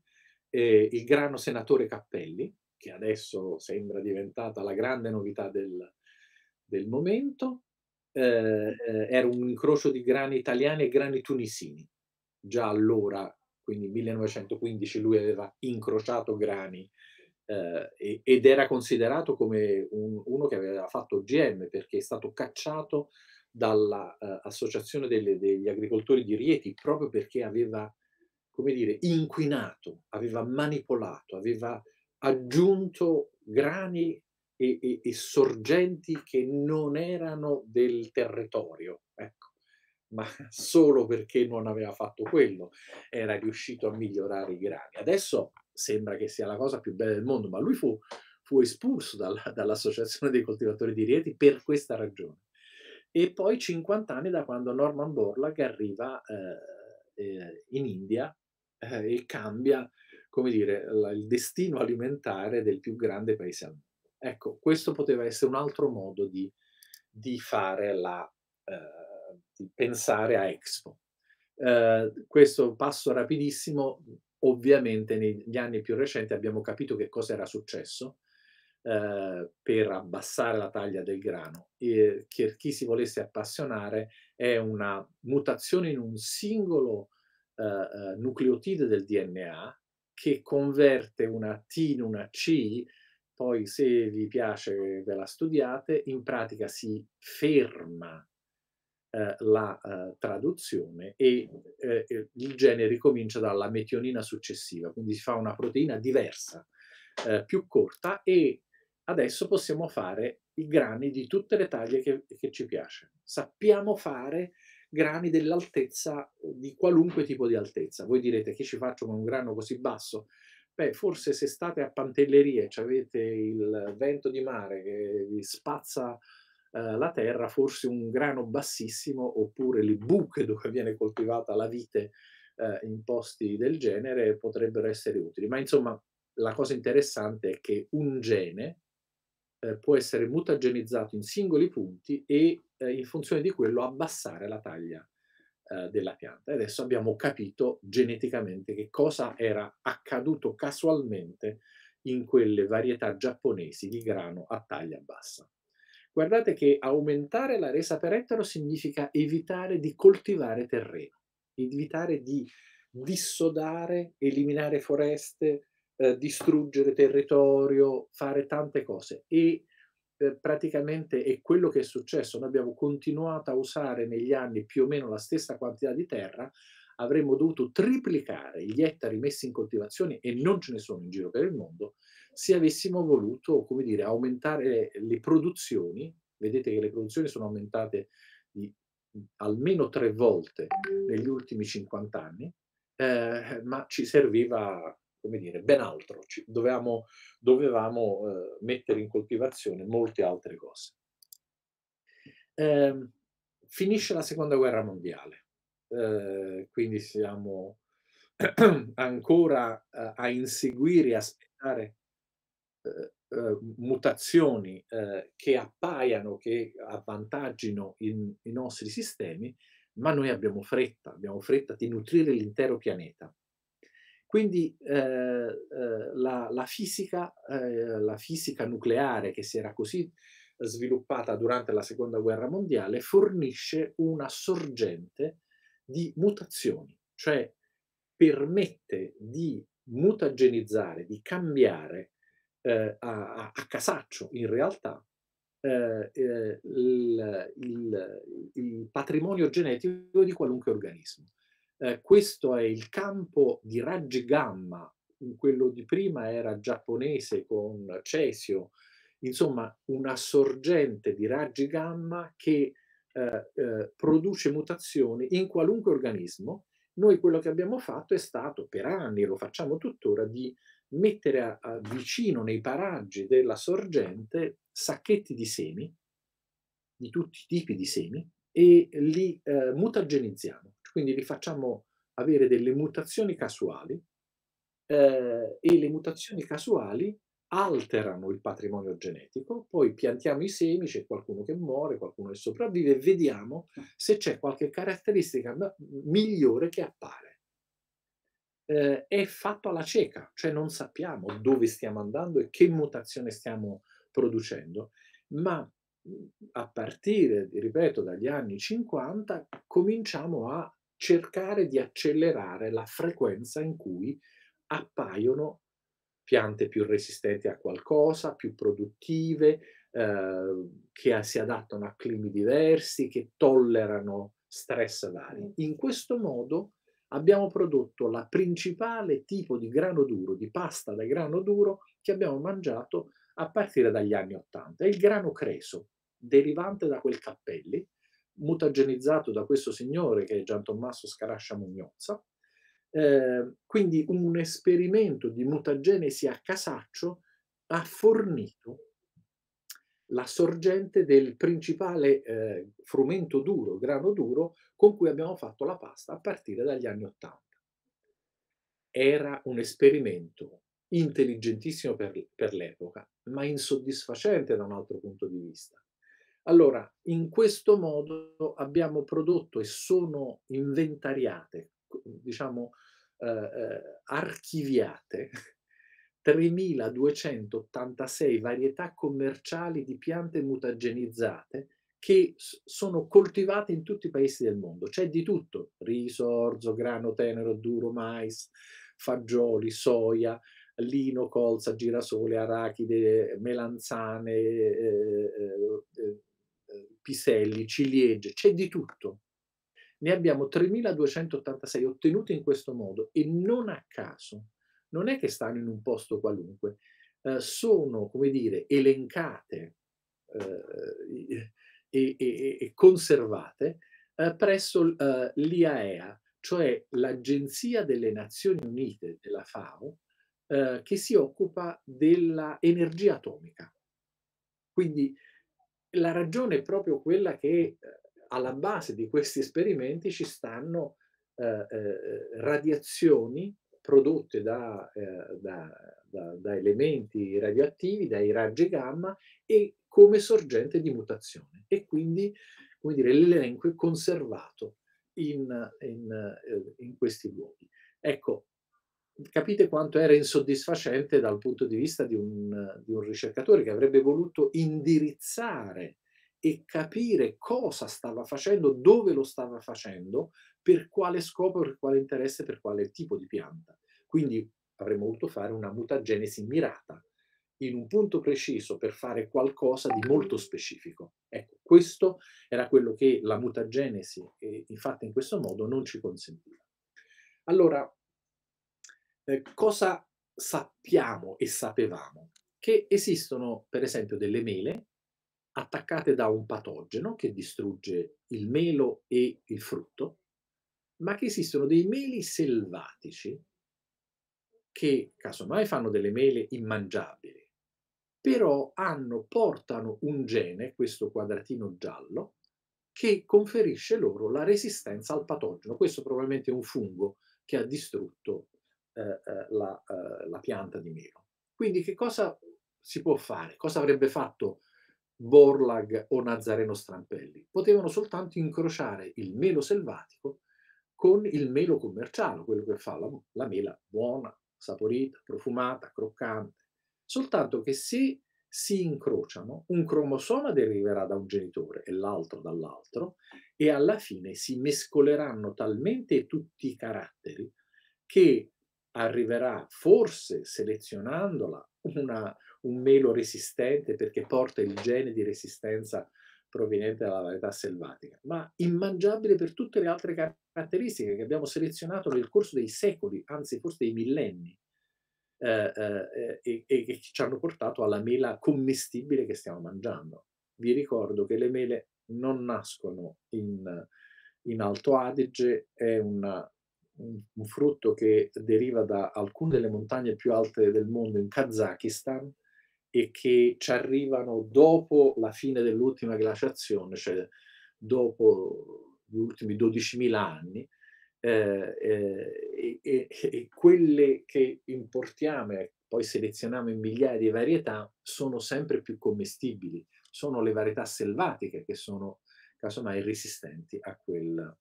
eh, il grano senatore Cappelli, che adesso sembra diventata la grande novità del, del momento, eh, eh, era un incrocio di grani italiani e grani tunisini. Già allora, quindi 1915, lui aveva incrociato grani eh, ed era considerato come un, uno che aveva fatto OGM perché è stato cacciato dall'associazione eh, degli agricoltori di Rieti proprio perché aveva, come dire, inquinato, aveva manipolato, aveva aggiunto grani e, e, e sorgenti che non erano del territorio, ecco. ma solo perché non aveva fatto quello era riuscito a migliorare i grani. Adesso sembra che sia la cosa più bella del mondo, ma lui fu, fu espulso dal, dall'Associazione dei coltivatori di Rieti per questa ragione. E poi 50 anni da quando Norman Borlaug arriva eh, eh, in India eh, e cambia come dire, il destino alimentare del più grande paese al mondo. Ecco, questo poteva essere un altro modo di, di fare la, eh, di pensare a Expo. Eh, questo passo rapidissimo, ovviamente negli anni più recenti abbiamo capito che cosa era successo eh, per abbassare la taglia del grano. E che chi si volesse appassionare è una mutazione in un singolo eh, eh, nucleotide del DNA che converte una T in una C poi se vi piace ve la studiate, in pratica si ferma eh, la eh, traduzione e eh, il gene ricomincia dalla metionina successiva, quindi si fa una proteina diversa, eh, più corta e adesso possiamo fare i grani di tutte le taglie che, che ci piace. Sappiamo fare grani dell'altezza, di qualunque tipo di altezza. Voi direte che ci faccio con un grano così basso? Beh, forse se state a Pantellerie e avete il vento di mare che vi spazza eh, la terra, forse un grano bassissimo oppure le buche dove viene coltivata la vite eh, in posti del genere potrebbero essere utili. Ma insomma, la cosa interessante è che un gene eh, può essere mutagenizzato in singoli punti e eh, in funzione di quello abbassare la taglia eh, della pianta. adesso abbiamo capito geneticamente che cosa era accaduto casualmente in quelle varietà giapponesi di grano a taglia bassa. Guardate che aumentare la resa per ettaro significa evitare di coltivare terreno, evitare di dissodare, eliminare foreste, eh, distruggere territorio, fare tante cose e praticamente è quello che è successo. Noi abbiamo continuato a usare negli anni più o meno la stessa quantità di terra, avremmo dovuto triplicare gli ettari messi in coltivazione e non ce ne sono in giro per il mondo, se avessimo voluto, come dire, aumentare le produzioni. Vedete che le produzioni sono aumentate di almeno tre volte negli ultimi 50 anni, eh, ma ci serviva come dire, ben altro, Ci, dovevamo, dovevamo eh, mettere in coltivazione molte altre cose. Eh, finisce la seconda guerra mondiale, eh, quindi siamo ancora eh, a inseguire, aspettare eh, eh, mutazioni che appaiano, che avvantaggino in, i nostri sistemi, ma noi abbiamo fretta, abbiamo fretta di nutrire l'intero pianeta quindi eh, eh, la, la, fisica, eh, la, fisica, nucleare che si era così sviluppata durante la seconda guerra mondiale fornisce una sorgente di mutazioni, cioè permette di mutagenizzare, di cambiare eh, a, a, casaccio in realtà eh, eh, il, il, il patrimonio genetico di qualunque organismo. Eh, questo è il campo di raggi gamma, quello di prima era giapponese con cesio, insomma una sorgente di raggi gamma che eh, eh, produce mutazioni in qualunque organismo. Noi quello che abbiamo fatto è stato per anni, lo facciamo tuttora, di mettere a, a vicino nei paraggi della sorgente sacchetti di semi, di tutti i tipi di semi, e li eh, mutagenizziamo quindi li facciamo avere delle mutazioni casuali eh, e le mutazioni casuali alterano il patrimonio genetico, poi piantiamo i semi, c'è qualcuno che muore, qualcuno che sopravvive e vediamo se c'è qualche caratteristica migliore che appare. Eh, è fatto alla cieca, cioè non sappiamo dove stiamo andando e che mutazione stiamo producendo, ma a partire, ripeto, dagli anni 50 cominciamo a cercare di accelerare la frequenza in cui appaiono piante più resistenti a qualcosa, più produttive, eh, che si adattano a climi diversi, che tollerano stress vari. In questo modo abbiamo prodotto la principale tipo di grano duro, di pasta da grano duro che abbiamo mangiato a partire dagli anni Ottanta, il grano creso, derivante da quel cappelli, mutagenizzato da questo signore che è Gian Tommaso Scarascia Mugnozza. Eh, quindi un esperimento di mutagenesi a casaccio ha fornito la sorgente del principale eh, frumento duro, grano duro, con cui abbiamo fatto la pasta a partire dagli anni Ottanta. Era un esperimento intelligentissimo per, per l'epoca, ma insoddisfacente da un altro punto di vista, allora, in questo modo abbiamo prodotto e sono inventariate, diciamo eh, eh archiviate, 3.286 varietà commerciali di piante mutagenizzate che sono coltivate in tutti i paesi del mondo. C'è di tutto, riso, orzo, grano tenero, duro, mais, fagioli, soia, lino, colza, girasole, arachide, melanzane, eh, eh piselli, ciliegie, c'è di tutto. Ne abbiamo 3.286 ottenuti in questo modo e non a caso, non è che stanno in un posto qualunque, eh, sono, come dire, elencate eh, e, e, e, conservate eh, presso eh, l'IAEA, cioè l'Agenzia delle Nazioni Unite della FAO, eh, che si occupa dell'energia atomica. Quindi la ragione è proprio quella che eh, alla base di questi esperimenti ci stanno eh, eh, eh, radiazioni prodotte da, eh, da, da, da, elementi radioattivi, dai raggi gamma e come sorgente di mutazione. E quindi come dire, l'elenco è conservato in, in, eh, in questi luoghi. Ecco, capite quanto era insoddisfacente dal punto di vista di un, di un ricercatore che avrebbe voluto indirizzare e capire cosa stava facendo, dove lo stava facendo, per quale scopo, per quale interesse, per quale tipo di pianta. Quindi avremmo voluto fare una mutagenesi mirata in un punto preciso per fare qualcosa di molto specifico. Ecco, questo era quello che la mutagenesi, eh, infatti in questo modo, non ci consentiva. Allora, eh, cosa sappiamo e sapevamo? Che esistono, per esempio, delle mele attaccate da un patogeno che distrugge il melo e il frutto, ma che esistono dei meli selvatici che casomai fanno delle mele immangiabili, però hanno, portano un gene, questo quadratino giallo, che conferisce loro la resistenza al patogeno. Questo probabilmente è un fungo che ha distrutto eh, eh, la, eh, la pianta di melo. Quindi che cosa si può fare? Cosa avrebbe fatto Borlag o Nazareno Strampelli? Potevano soltanto incrociare il melo selvatico con il melo commerciale, quello che fa la, la mela buona, saporita, profumata, croccante. Soltanto che se si incrociano, un cromosoma deriverà da un genitore e l'altro dall'altro, e alla fine si mescoleranno talmente tutti i caratteri che arriverà forse selezionandola una, un melo resistente perché porta il gene di resistenza proveniente dalla varietà selvatica, ma immangiabile per tutte le altre caratteristiche che abbiamo selezionato nel corso dei secoli, anzi forse dei millenni, eh, eh, eh e, che ci hanno portato alla mela commestibile che stiamo mangiando. Vi ricordo che le mele non nascono in, in Alto Adige, è una un frutto che deriva da alcune delle montagne più alte del mondo in Kazakistan e che ci arrivano dopo la fine dell'ultima glaciazione, cioè dopo gli ultimi 12.000 anni, eh, eh, e, e, quelle che importiamo e poi selezioniamo in migliaia di varietà sono sempre più commestibili, sono le varietà selvatiche che sono casomai resistenti a quel,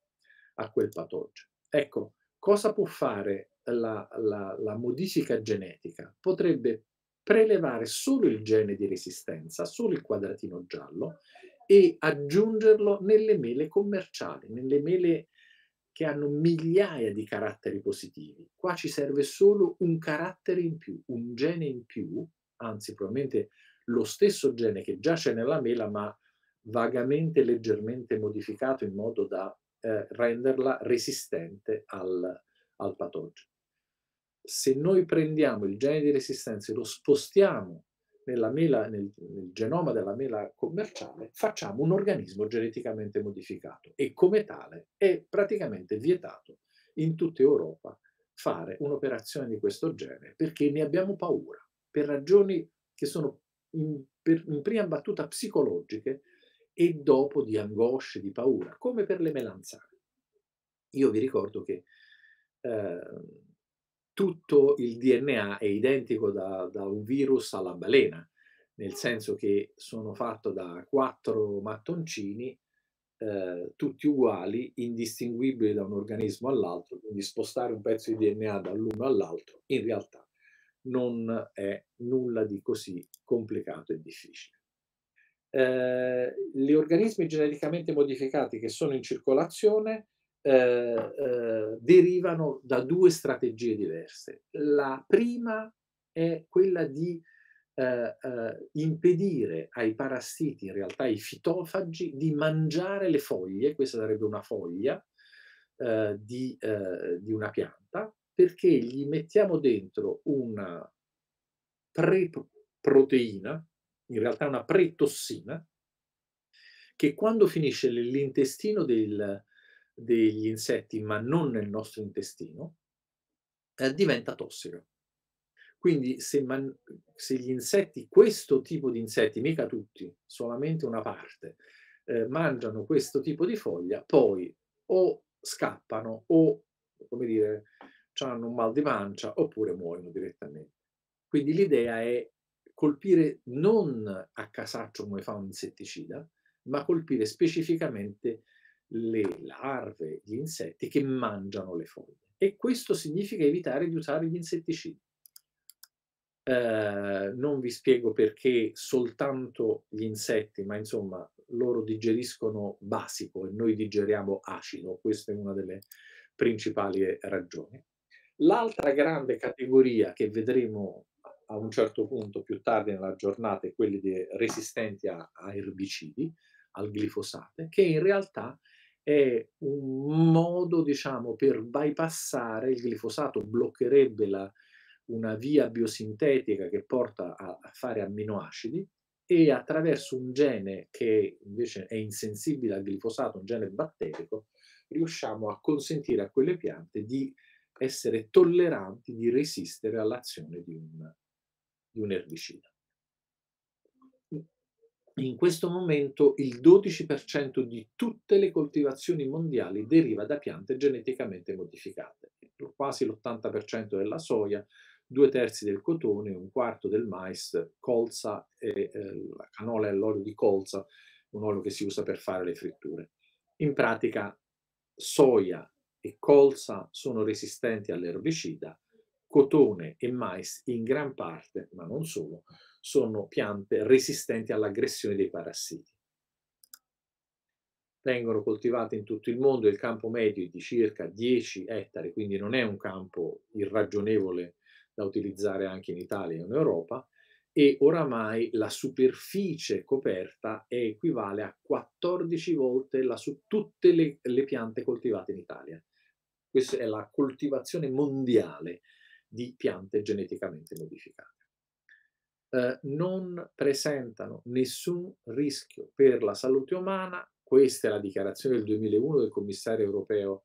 a quel patogeno. Ecco, cosa può fare la, la, la modifica genetica? Potrebbe prelevare solo il gene di resistenza, solo il quadratino giallo, e aggiungerlo nelle mele commerciali, nelle mele che hanno migliaia di caratteri positivi. Qua ci serve solo un carattere in più, un gene in più, anzi probabilmente lo stesso gene che già c'è nella mela, ma vagamente, leggermente modificato in modo da eh, renderla resistente al, al patogeno. Se noi prendiamo il gene di resistenza e lo spostiamo Mela, nel, nel, genoma della mela commerciale, facciamo un organismo geneticamente modificato e come tale è praticamente vietato in tutta Europa fare un'operazione di questo genere perché ne abbiamo paura, per ragioni che sono in, per, in prima battuta psicologiche e dopo di angosce, di paura, come per le melanzane. Io vi ricordo che eh, tutto il DNA è identico da, da, un virus alla balena, nel senso che sono fatto da quattro mattoncini, eh, tutti uguali, indistinguibili da un organismo all'altro, quindi spostare un pezzo di DNA dall'uno all'altro in realtà non è nulla di così complicato e difficile. Eh, gli organismi geneticamente modificati che sono in circolazione eh, eh, derivano da due strategie diverse. La prima è quella di eh, eh, impedire ai parassiti, in realtà ai fitofagi, di mangiare le foglie, questa sarebbe una foglia eh, di, di, una pianta, perché gli mettiamo dentro una pre-proteina, in realtà è una pretossina che quando finisce nell'intestino degli insetti, ma non nel nostro intestino, eh, diventa tossica. Quindi se, man, se, gli insetti, questo tipo di insetti, mica tutti, solamente una parte, eh, mangiano questo tipo di foglia, poi o scappano o, come dire, hanno un mal di pancia oppure muoiono direttamente. Quindi l'idea è colpire non a casaccio come fa un insetticida, ma colpire specificamente le larve, gli insetti che mangiano le foglie. E questo significa evitare di usare gli insetticidi. Eh, non vi spiego perché soltanto gli insetti, ma insomma loro digeriscono basico e noi digeriamo acido, questa è una delle principali ragioni. L'altra grande categoria che vedremo a un certo punto più tardi nella giornata quelli di, resistenti a, a erbicidi, al glifosate, che in realtà è un modo, diciamo, per bypassare il glifosato, bloccherebbe la, una via biosintetica che porta a, a fare amminoacidi e attraverso un gene che invece è insensibile al glifosato, un gene batterico, riusciamo a consentire a quelle piante di essere tolleranti, di resistere all'azione di un di un erbicida. In questo momento il 12% di tutte le coltivazioni mondiali deriva da piante geneticamente modificate, quasi l'80% della soia, due terzi del cotone, un quarto del mais, colza e eh, la canola è l'olio di colza, un olio che si usa per fare le fritture. In pratica soia e colza sono resistenti all'erbicida, cotone e mais in gran parte, ma non solo, sono piante resistenti all'aggressione dei parassiti. Vengono coltivate in tutto il mondo, il campo medio è di circa 10 ettari, quindi non è un campo irragionevole da utilizzare anche in Italia e in Europa, e oramai la superficie coperta equivale a 14 volte la su tutte le, le piante coltivate in Italia. Questa è la coltivazione mondiale di piante geneticamente modificate. Eh, non presentano nessun rischio per la salute umana, questa è la dichiarazione del 2001 del commissario europeo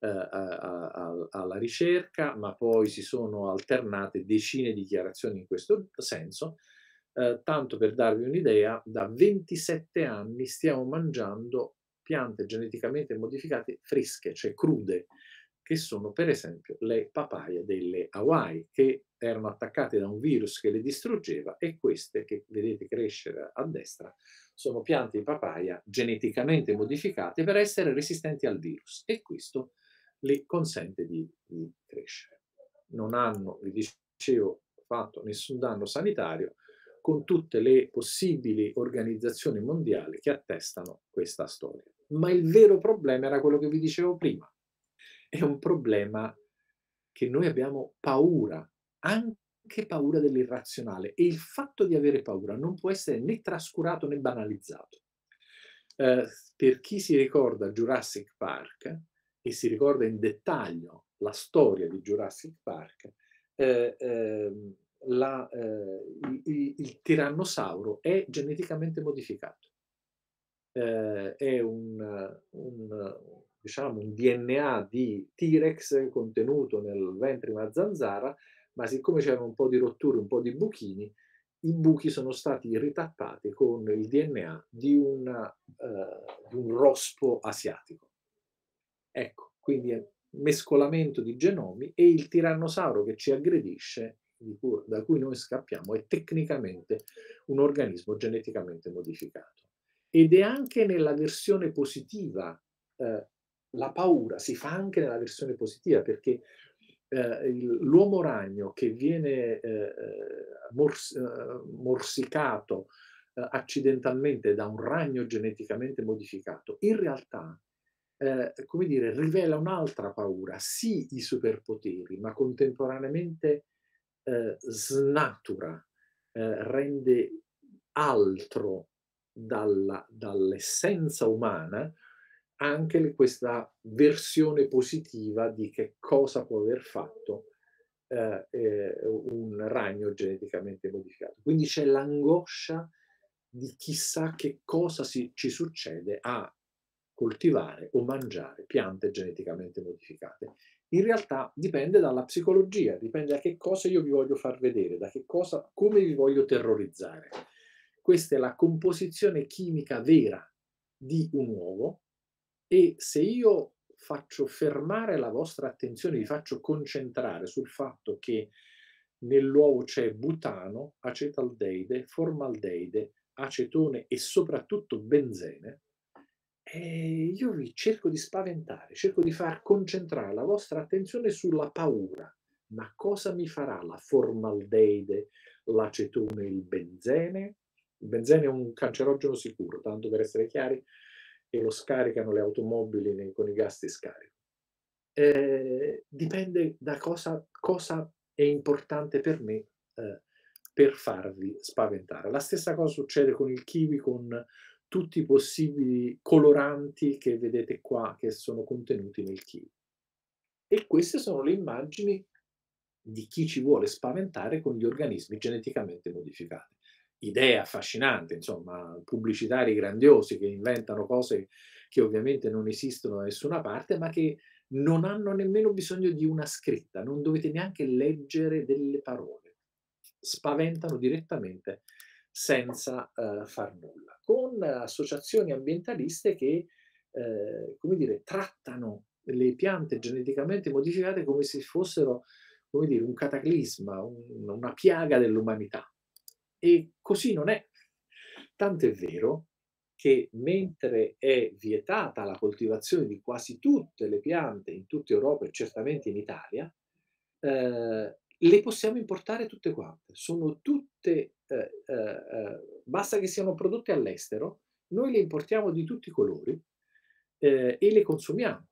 eh, a, a, a, alla ricerca, ma poi si sono alternate decine di dichiarazioni in questo senso, eh, tanto per darvi un'idea, da 27 anni stiamo mangiando piante geneticamente modificate fresche, cioè crude, che sono per esempio le papaie delle Hawaii, che erano attaccate da un virus che le distruggeva e queste che vedete crescere a destra sono piante di papaya geneticamente modificate per essere resistenti al virus e questo le consente di, di crescere. Non hanno, vi dicevo, fatto nessun danno sanitario con tutte le possibili organizzazioni mondiali che attestano questa storia. Ma il vero problema era quello che vi dicevo prima, è un problema che noi abbiamo paura, anche paura dell'irrazionale. E il fatto di avere paura non può essere né trascurato né banalizzato. Eh, per chi si ricorda Jurassic Park e si ricorda in dettaglio la storia di Jurassic Park, eh, ehm, eh, la, il, il tirannosauro è geneticamente modificato. Eh, è un, un, diciamo, un DNA di T-Rex contenuto nel ventre di una zanzara, ma siccome c'erano un po' di rotture, un po' di buchini, i buchi sono stati ritappati con il DNA di, una, eh, di un rospo asiatico. Ecco, quindi è mescolamento di genomi e il tirannosauro che ci aggredisce, cui, da cui noi scappiamo, è tecnicamente un organismo geneticamente modificato. Ed è anche nella versione positiva eh, la paura si fa anche nella versione positiva perché eh, l'uomo ragno che viene eh, eh mors- eh, morsicato eh, accidentalmente da un ragno geneticamente modificato, in realtà eh, come dire, rivela un'altra paura, sì i superpoteri, ma contemporaneamente snatura, rende altro dalla, dall'essenza umana anche questa versione positiva di che cosa può aver fatto eh, eh, un ragno geneticamente modificato. Quindi c'è l'angoscia di chissà che cosa si, ci succede a coltivare o mangiare piante geneticamente modificate. In realtà dipende dalla psicologia, dipende da che cosa io vi voglio far vedere, da che cosa, come vi voglio terrorizzare. Questa è la composizione chimica vera di un uovo e se io faccio fermare la vostra attenzione, vi faccio concentrare sul fatto che nell'uovo c'è butano, acetaldeide, formaldeide, acetone e soprattutto benzene, e eh, io vi cerco di spaventare, cerco di far concentrare la vostra attenzione sulla paura. Ma cosa mi farà la formaldeide, l'acetone, il benzene? Il benzene è un cancerogeno sicuro, tanto per essere chiari, e lo scaricano le automobili nei, con i gas di scarico. Eh, dipende da cosa, cosa, è importante per me eh, per farvi spaventare. La stessa cosa succede con il kiwi, con tutti i possibili coloranti che vedete qua, che sono contenuti nel kiwi. E queste sono le immagini di chi ci vuole spaventare con gli organismi geneticamente modificati idee affascinanti, insomma, pubblicitari grandiosi che inventano cose che ovviamente non esistono da nessuna parte, ma che non hanno nemmeno bisogno di una scritta, non dovete neanche leggere delle parole, spaventano direttamente senza uh, far nulla, con associazioni ambientaliste che, eh, come dire, trattano le piante geneticamente modificate come se fossero, come dire, un cataclisma, un, una piaga dell'umanità e così non è. Tanto è vero che mentre è vietata la coltivazione di quasi tutte le piante in tutta Europa e certamente in Italia, eh, le possiamo importare tutte quante. Sono tutte, eh, eh, eh basta che siano prodotte all'estero, noi le importiamo di tutti i colori eh, e le consumiamo.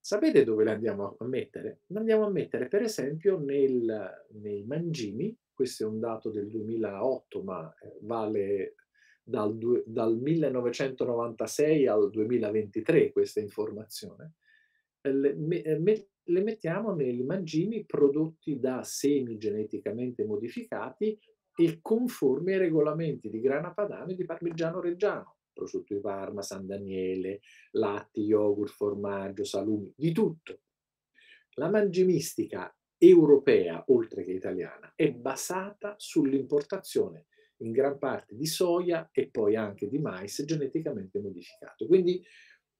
Sapete dove le andiamo a mettere? Le andiamo a mettere, per esempio, nel, nei mangimi questo è un dato del 2008, ma eh, vale dal, dal 1996 al 2023 questa informazione, eh, le, eh, me- le mettiamo nei mangimi prodotti da semi geneticamente modificati e conformi ai regolamenti di grana padano e di parmigiano reggiano, prosciutto di Parma, San Daniele, latte, yogurt, formaggio, salumi, di tutto. La mangimistica europea, oltre che italiana, è basata sull'importazione in gran parte di soia e poi anche di mais geneticamente modificato. Quindi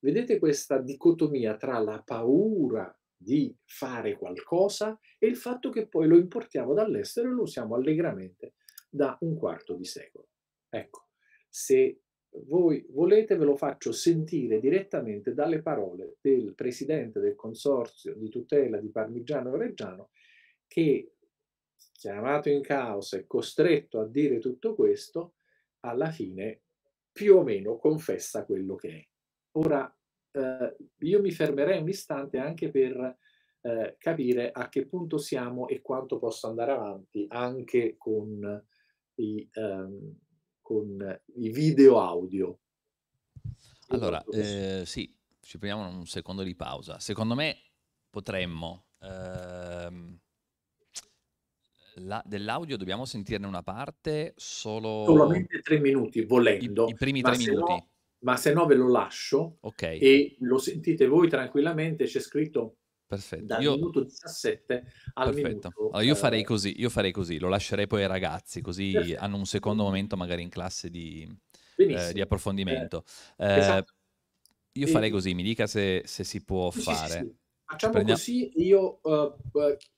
vedete questa dicotomia tra la paura di fare qualcosa e il fatto che poi lo importiamo dall'estero e lo usiamo allegramente da un quarto di secolo. Ecco, se voi volete ve lo faccio sentire direttamente dalle parole del presidente del consorzio di tutela di Parmigiano Reggiano che chiamato in causa e costretto a dire tutto questo, alla fine più o meno confessa quello che è. Ora eh, io mi fermerei un istante anche per eh, capire a che punto siamo e quanto posso andare avanti anche con i, ehm, con i video audio. Allora, esatto, eh, sì, ci prendiamo un secondo di pausa. Secondo me potremmo... Ehm, la, dell'audio dobbiamo sentirne una parte solo... Solamente tre minuti, volendo. I, i primi tre minuti. No, ma se no ve lo lascio okay. e lo sentite voi tranquillamente, c'è scritto Perfetto. Dal io... minuto 17 al Perfetto. Minuto, allora, io farei eh, così, io farei così, lo lascerei poi ai ragazzi, così Perfetto. hanno un secondo momento magari in classe di, eh, di approfondimento. Eh, eh, esatto. Io farei così, mi dica se, se si può sì, fare. Sì, sì. Facciamo Prendiamo... così, io uh,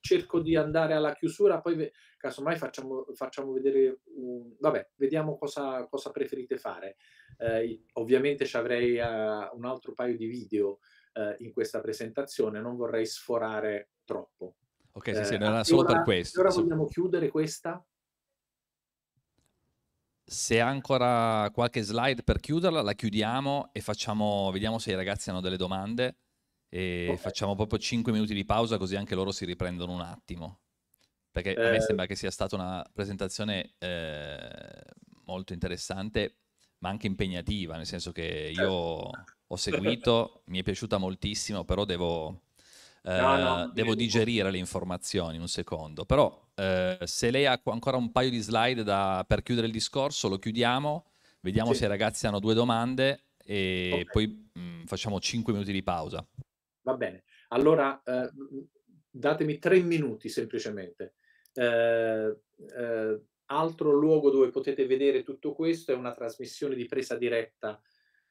cerco di andare alla chiusura, poi ve... casomai facciamo, facciamo vedere, uh, vabbè, vediamo cosa, cosa preferite fare. Uh, ovviamente ci avrei un altro paio di video eh, in questa presentazione, non vorrei sforare troppo. Ok, sì, sì, eh, non era solo ora, per questo. Ora vogliamo chiudere questa? Se ha ancora qualche slide per chiuderla, la chiudiamo e facciamo, vediamo se i ragazzi hanno delle domande e okay. facciamo proprio 5 minuti di pausa così anche loro si riprendono un attimo. Perché eh... a me eh. sembra che sia stata una presentazione eh, molto interessante, ma anche impegnativa, nel senso che io certo ho seguito, mi è piaciuta moltissimo, però devo, eh, no, no, devo digerire le informazioni un secondo. Però eh, se lei ha ancora un paio di slide da, per chiudere il discorso, lo chiudiamo, vediamo sì. se i ragazzi hanno due domande e okay. poi mh, mm, facciamo 5 minuti di pausa. Va bene, allora eh, datemi tre minuti semplicemente. Eh, eh, altro luogo dove potete vedere tutto questo è una trasmissione di presa diretta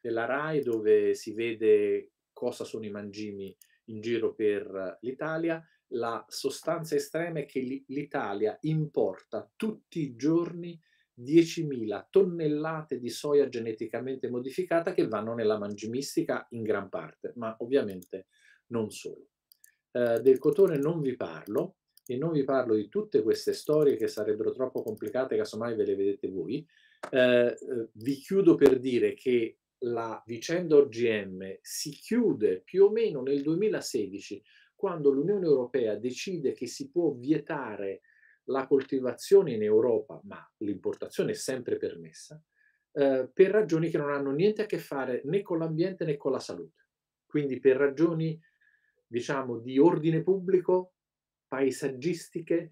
della RAI dove si vede cosa sono i mangimi in giro per l'Italia, la sostanza estrema è che l'Italia importa tutti i giorni 10.000 tonnellate di soia geneticamente modificata che vanno nella mangimistica in gran parte, ma ovviamente non solo. Eh, del cotone non vi parlo e non vi parlo di tutte queste storie che sarebbero troppo complicate, casomai ve le vedete voi. Eh, eh vi chiudo per dire che la vicenda OGM si chiude più o meno nel 2016, quando l'Unione Europea decide che si può vietare la coltivazione in Europa, ma l'importazione è sempre permessa, eh, per ragioni che non hanno niente a che fare né con l'ambiente né con la salute. Quindi per ragioni, diciamo, di ordine pubblico, paesaggistiche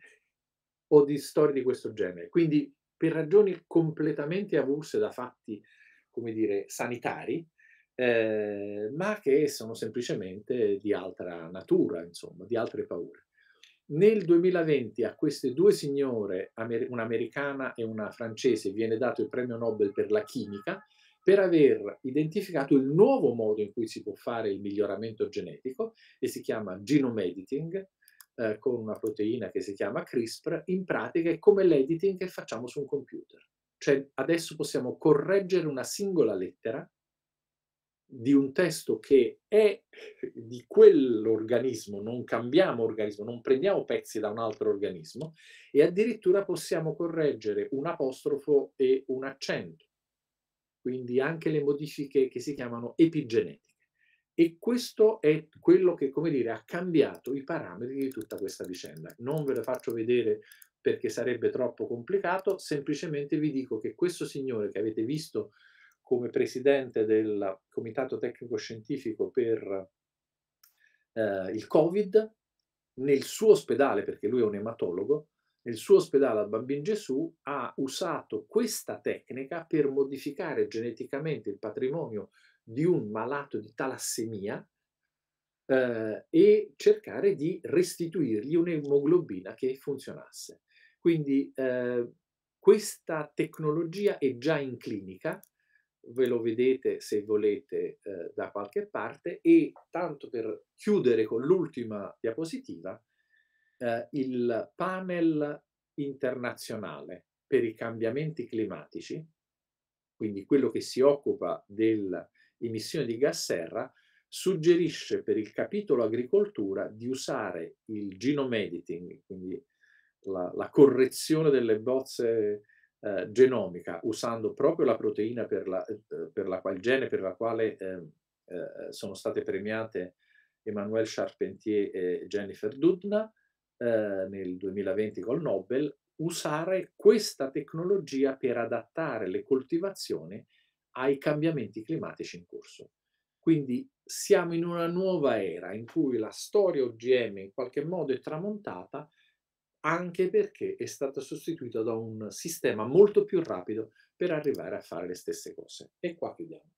o di storie di questo genere. Quindi per ragioni completamente avulse da fatti come dire, sanitari, eh, ma che sono semplicemente di altra natura, insomma, di altre paure. Nel 2020 a queste due signore, un'americana e una francese, viene dato il premio Nobel per la chimica per aver identificato il nuovo modo in cui si può fare il miglioramento genetico e si chiama genome editing eh, con una proteina che si chiama CRISPR, in pratica è come l'editing che facciamo su un computer. Cioè adesso possiamo correggere una singola lettera di un testo che è di quell'organismo, non cambiamo organismo, non prendiamo pezzi da un altro organismo e addirittura possiamo correggere un apostrofo e un accento. Quindi anche le modifiche che si chiamano epigenetiche. E questo è quello che, come dire, ha cambiato i parametri di tutta questa vicenda. Non ve lo faccio vedere perché sarebbe troppo complicato, semplicemente vi dico che questo signore che avete visto come presidente del Comitato Tecnico Scientifico per eh, il Covid, nel suo ospedale, perché lui è un ematologo, nel suo ospedale a Bambin Gesù ha usato questa tecnica per modificare geneticamente il patrimonio di un malato di talassemia eh, e cercare di restituirgli un'emoglobina che funzionasse. Quindi eh, questa tecnologia è già in clinica, ve lo vedete se volete eh, da qualche parte e tanto per chiudere con l'ultima diapositiva, eh, il panel internazionale per i cambiamenti climatici, quindi quello che si occupa dell'emissione di gas serra, suggerisce per il capitolo agricoltura di usare il genome editing, quindi la, la correzione delle bozze eh, genomica usando proprio la proteina per la, eh, per la quale, il gene per la quale eh, eh, sono state premiate Emmanuel Charpentier e Jennifer Doudna eh, nel 2020 col Nobel, usare questa tecnologia per adattare le coltivazioni ai cambiamenti climatici in corso. Quindi siamo in una nuova era in cui la storia OGM in qualche modo è tramontata, anche perché è stato sostituito da un sistema molto più rapido per arrivare a fare le stesse cose. E qua chiudiamo.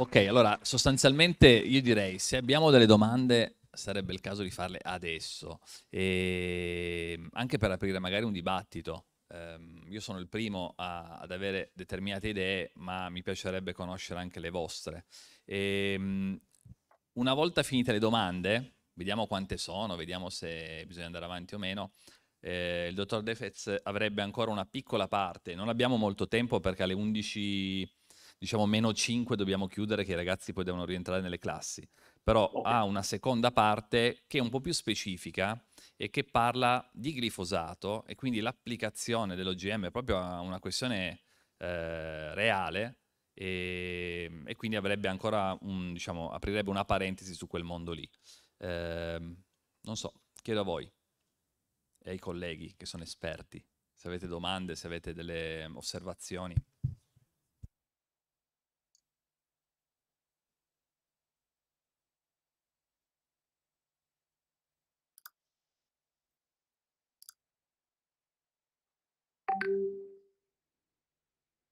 Ok, allora sostanzialmente io direi se abbiamo delle domande sarebbe il caso di farle adesso, e ehm, anche per aprire magari un dibattito. Um, io sono il primo a, ad avere determinate idee, ma mi piacerebbe conoscere anche le vostre. E, um, una volta finite le domande, vediamo quante sono, vediamo se bisogna andare avanti o meno, eh, il dottor Defez avrebbe ancora una piccola parte, non abbiamo molto tempo perché alle 11, diciamo meno 5 dobbiamo chiudere che i ragazzi poi devono rientrare nelle classi, però okay. ha una seconda parte che è un po' più specifica e che parla di glifosato e quindi l'applicazione dell'OGM proprio a una questione eh, reale e, ehm, e quindi avrebbe ancora un, diciamo, aprirebbe una parentesi su quel mondo lì. Eh, non so, chiedo a voi e ai colleghi che sono esperti, se avete domande, se avete delle osservazioni.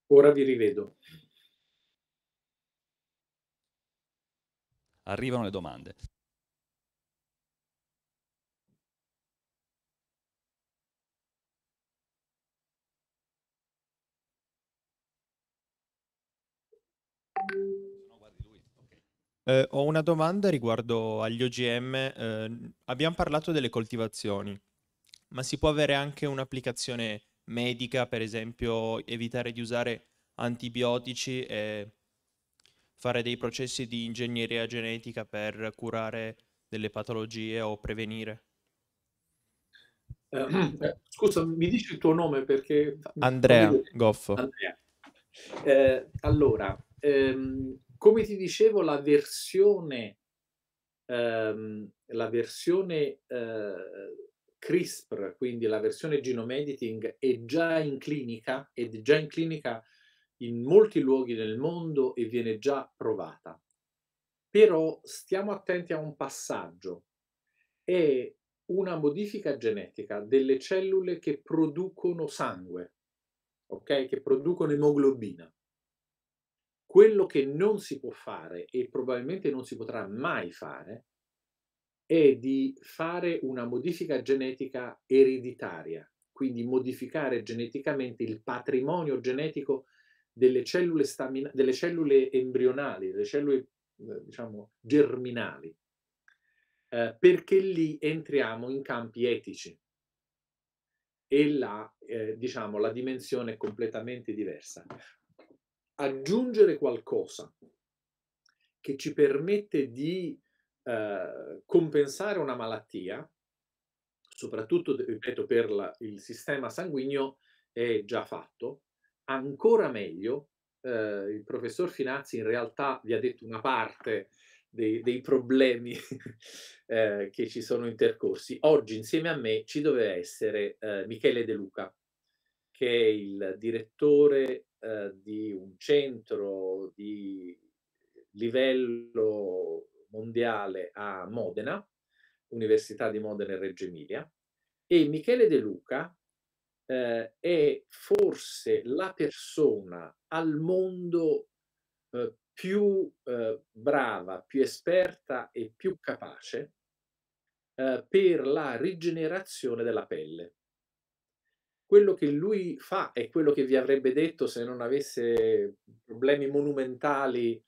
Ora vi rivedo. Arrivano le domande. Eh, ho una domanda riguardo agli OGM. Eh, abbiamo parlato delle coltivazioni, ma si può avere anche un'applicazione medica, per esempio evitare di usare antibiotici e fare dei processi di ingegneria genetica per curare delle patologie o prevenire. Eh, eh, scusa, mi dici il tuo nome perché... Andrea Goffo. Andrea. Eh, allora, ehm, come ti dicevo, la versione, ehm, la versione eh, CRISPR, quindi la versione genome editing, è già in clinica, è già in clinica in molti luoghi nel mondo e viene già provata. Però stiamo attenti a un passaggio. È una modifica genetica delle cellule che producono sangue, ok? che producono emoglobina. Quello che non si può fare e probabilmente non si potrà mai fare è di fare una modifica genetica ereditaria, quindi modificare geneticamente il patrimonio genetico delle cellule, stamina- delle cellule embrionali, delle cellule eh, diciamo, germinali, eh, perché lì entriamo in campi etici e là eh, diciamo, la dimensione è completamente diversa. Aggiungere qualcosa che ci permette di eh, compensare una malattia, soprattutto, ripeto, per la, il sistema sanguigno, è già fatto, ancora meglio. Eh, il professor Finazzi in realtà vi ha detto una parte dei, dei problemi eh, che ci sono intercorsi. Oggi insieme a me ci doveva essere eh, Michele De Luca, che è il direttore eh, di un centro di livello mondiale a Modena, Università di Modena e Reggio Emilia, e Michele De Luca eh, è forse la persona al mondo eh, più eh, brava, più esperta e più capace eh, per la rigenerazione della pelle. Quello che lui fa è quello che vi avrebbe detto se non avesse problemi monumentali,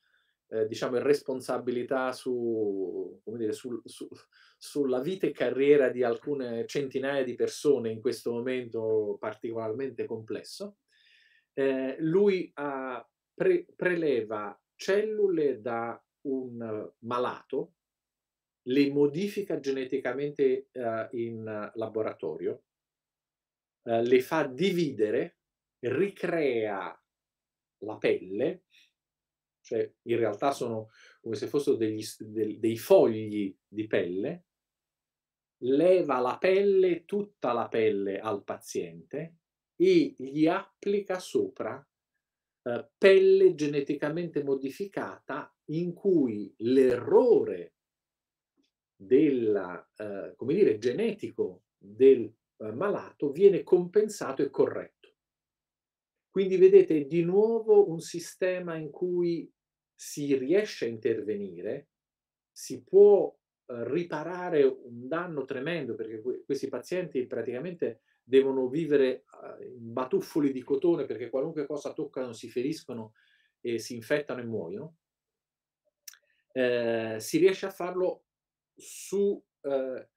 eh, diciamo, in responsabilità su, come dire, sul, su, sulla vita e carriera di alcune centinaia di persone in questo momento particolarmente complesso. Eh, lui ha, ah, pre- preleva cellule da un malato, le modifica geneticamente eh, in laboratorio, eh, le fa dividere, ricrea la pelle, cioè in realtà sono come se fossero degli, dei, dei fogli di pelle, leva la pelle, tutta la pelle al paziente e gli applica sopra eh, pelle geneticamente modificata in cui l'errore della, eh, come dire, genetico del eh, malato viene compensato e corretto. Quindi vedete di nuovo un sistema in cui si riesce a intervenire, si può eh, riparare un danno tremendo, perché questi pazienti praticamente devono vivere eh, in batuffoli di cotone perché qualunque cosa toccano si feriscono e si infettano e muoiono, eh, si riesce a farlo su, eh,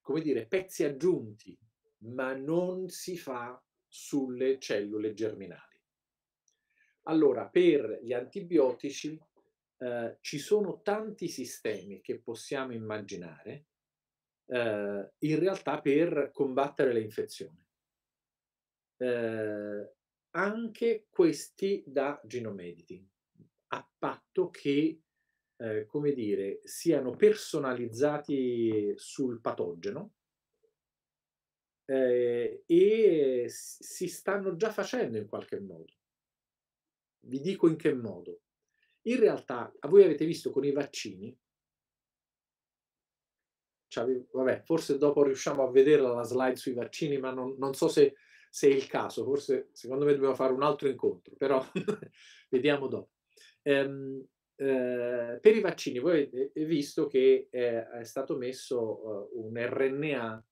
come dire, pezzi aggiunti, ma non si fa sulle cellule germinali. Allora, per gli antibiotici eh, ci sono tanti sistemi che possiamo immaginare eh, in realtà per combattere le infezioni. Eh, anche questi da genome editing, a patto che eh, come dire, siano personalizzati sul patogeno eh, e si stanno già facendo in qualche modo. Vi dico in che modo. In realtà, voi avete visto con i vaccini, cioè, vabbè, forse dopo riusciamo a vedere la slide sui vaccini, ma non, non so se, se, è il caso, forse secondo me dobbiamo fare un altro incontro, però vediamo dopo. Ehm, eh, per i vaccini, voi avete eh, visto che eh, è stato messo eh, un RNA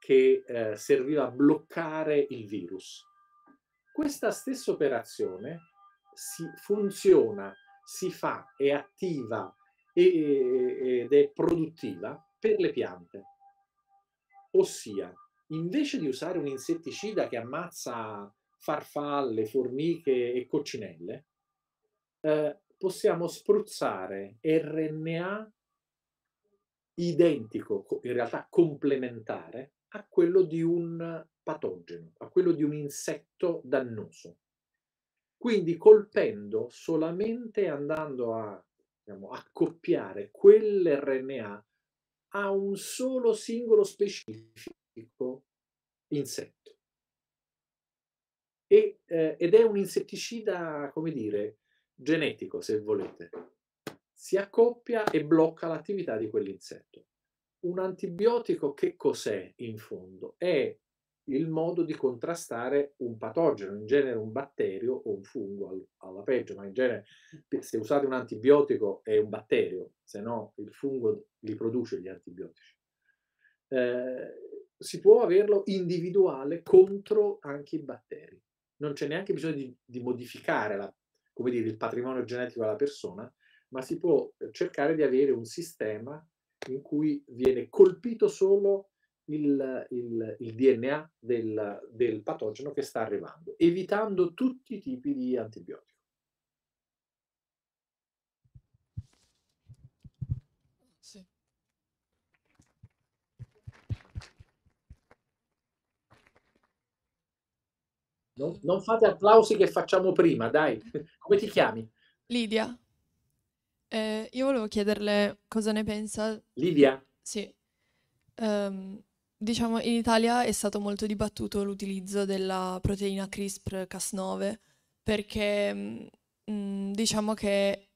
che eh, serviva a bloccare il virus. Questa stessa operazione si funziona si fa, è attiva ed è produttiva per le piante. Ossia, invece di usare un insetticida che ammazza farfalle, formiche e coccinelle, eh, possiamo spruzzare RNA identico, in realtà complementare, a quello di un patogeno, a quello di un insetto dannoso. Quindi colpendo solamente andando a diciamo, accoppiare quell'RNA a un solo singolo specifico insetto. E, eh, ed è un insetticida, come dire, genetico, se volete. Si accoppia e blocca l'attività di quell'insetto. Un antibiotico che cos'è in fondo? È il modo di contrastare un patogeno, in genere un batterio o un fungo alla peggio, ma in genere se usate un antibiotico è un batterio, se no il fungo li produce gli antibiotici. Eh, si può averlo individuale contro anche i batteri. Non c'è neanche bisogno di, di modificare la, dire, il patrimonio genetico della persona, ma si può eh, cercare di avere un sistema in cui viene colpito solo il, il, il DNA del, del patogeno che sta arrivando, evitando tutti i tipi di antibiotici. Non, non, fate applausi che facciamo prima, dai. Come ti chiami? Lidia. Eh, io volevo chiederle cosa ne pensa. Lidia? Sì. Um, Diciamo, in Italia è stato molto dibattuto l'utilizzo della proteina CRISPR-Cas9 perché mh, mm, mm, diciamo che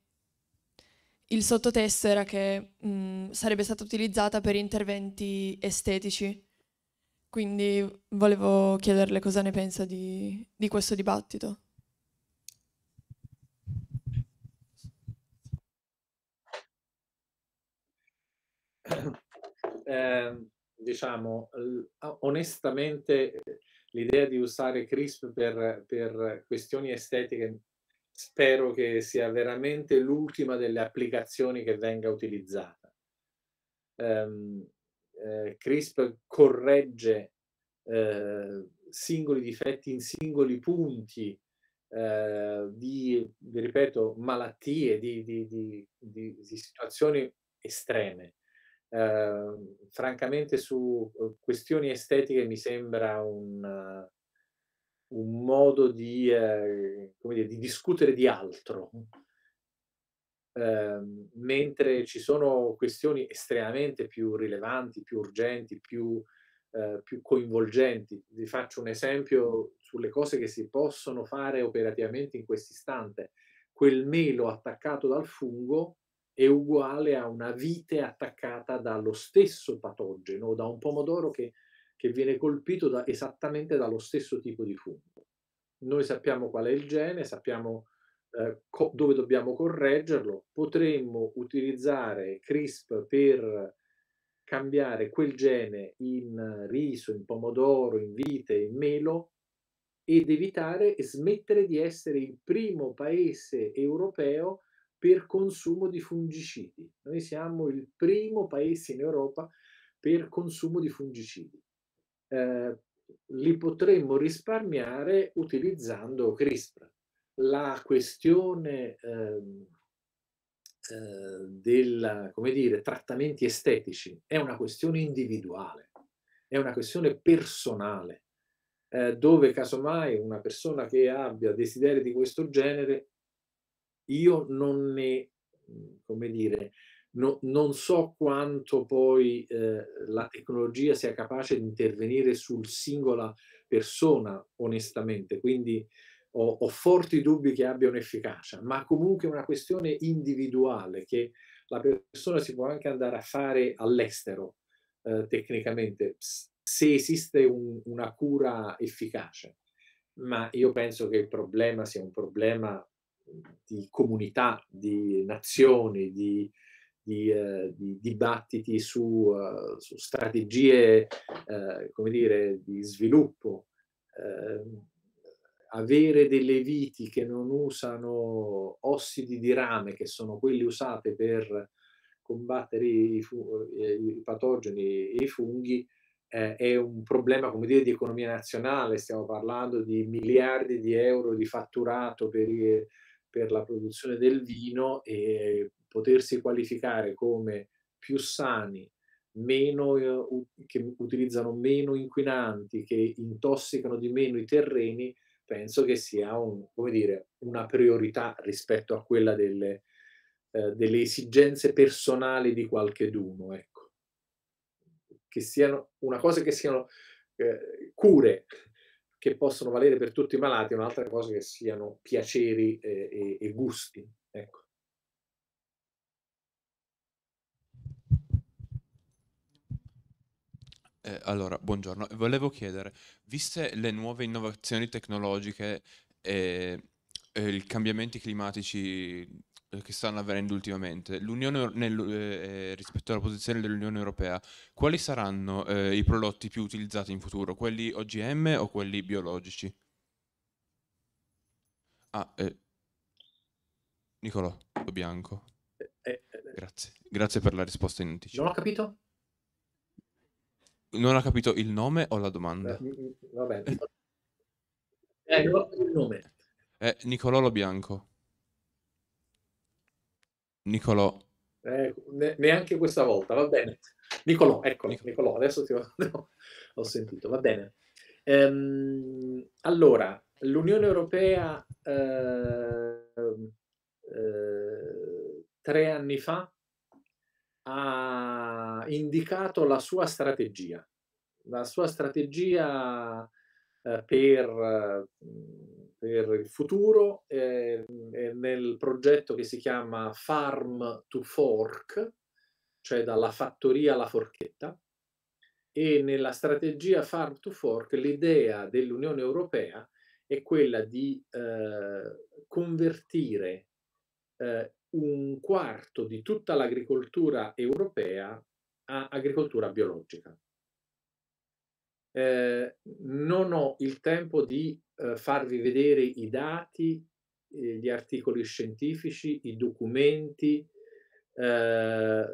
il sottotesto era che mh, mm, sarebbe stata utilizzata per interventi estetici. Quindi volevo chiederle cosa ne pensa di, di questo dibattito. Eh, diciamo, ah, onestamente l'idea di usare CRISP per, per questioni estetiche spero che sia veramente l'ultima delle applicazioni che venga utilizzata. Um, eh, CRISP corregge eh, singoli difetti in singoli punti eh, di, ripeto, malattie, di, di, di, di situazioni estreme eh, francamente su uhm, questioni estetiche mi sembra un, un modo di, eh, dire, di, discutere di altro, eh, mentre ci sono questioni estremamente più rilevanti, più urgenti, più, ehm, più coinvolgenti. Vi faccio un esempio sulle cose che si possono fare operativamente in questo istante. Quel melo attaccato dal fungo è uguale a una vite attaccata dallo stesso patogeno, da un pomodoro che, che viene colpito da, esattamente dallo stesso tipo di fungo. Noi sappiamo qual è il gene, sappiamo eh, co- dove dobbiamo correggerlo, potremmo utilizzare CRISP per cambiare quel gene in riso, in pomodoro, in vite, in melo ed evitare e smettere di essere il primo paese europeo per consumo di fungicidi. Noi siamo il primo paese in Europa per consumo di fungicidi. Eh, li potremmo risparmiare utilizzando CRISPR. La questione eh, eh, del come dire, trattamenti estetici è una questione individuale, è una questione personale, eh, dove casomai una persona che abbia desideri di questo genere io non ne, mhmm, come dire, no, non so quanto poi eh, la tecnologia sia capace di intervenire sul singola persona, onestamente, quindi ho, ho forti dubbi che abbia un'efficacia, ma comunque è una questione individuale che la persona si può anche andare a fare all'estero eh, tecnicamente se esiste un, una cura efficace ma io penso che il problema sia un problema di comunità, di nazioni, di, di, eh, di dibattiti su, uh, su strategie, eh, come dire, di sviluppo. Eh, avere delle viti che non usano ossidi di rame, che sono quelli usati per combattere eh, i, i patogeni e i funghi, eh, è un problema come dire, di economia nazionale, stiamo parlando di miliardi di euro di fatturato per, per la produzione del vino e potersi qualificare come più sani, meno, eh, che utilizzano meno inquinanti, che intossicano di meno i terreni, penso che sia un, dire, una priorità rispetto a quella delle, eh, delle esigenze personali di qualcheduno. Ecco. Che siano una cosa che siano eh, cure che possono valere per tutti i malati, un'altra cosa che siano piaceri e, eh, e, e gusti. Ecco. Eh, allora, buongiorno. Volevo chiedere, viste le nuove innovazioni tecnologiche e, eh, e eh, i cambiamenti climatici eh, che stanno avvenendo ultimamente nel, eh, rispetto alla posizione dell'Unione Europea, quali saranno eh, i prodotti più utilizzati in futuro? Quelli OGM o quelli biologici? Ah, eh. Nicolò Bianco. Eh, eh, Grazie. Grazie per la risposta in anticipo. Non ho capito? Non ho capito il nome o la domanda? Mm, mm, vabbè. Eh, il nome. Nicolò Bianco. Nicolò. Eh, ne- neanche questa volta, va bene. Nicolò, ecco, Nic- Nicolò, adesso ti ho, sentito, va bene. Ehm, allora, l'Unione Europea eh, eh, tre anni fa ha indicato la sua strategia, la sua strategia eh, per eh, per il futuro eh, nel progetto che si chiama Farm to Fork, cioè dalla fattoria alla forchetta, e nella strategia Farm to Fork l'idea dell'Unione Europea è quella di eh, convertire eh, un quarto di tutta l'agricoltura europea a agricoltura biologica. Eh, non ho il tempo di eh, farvi vedere i dati, eh, gli articoli scientifici, i documenti, eh, eh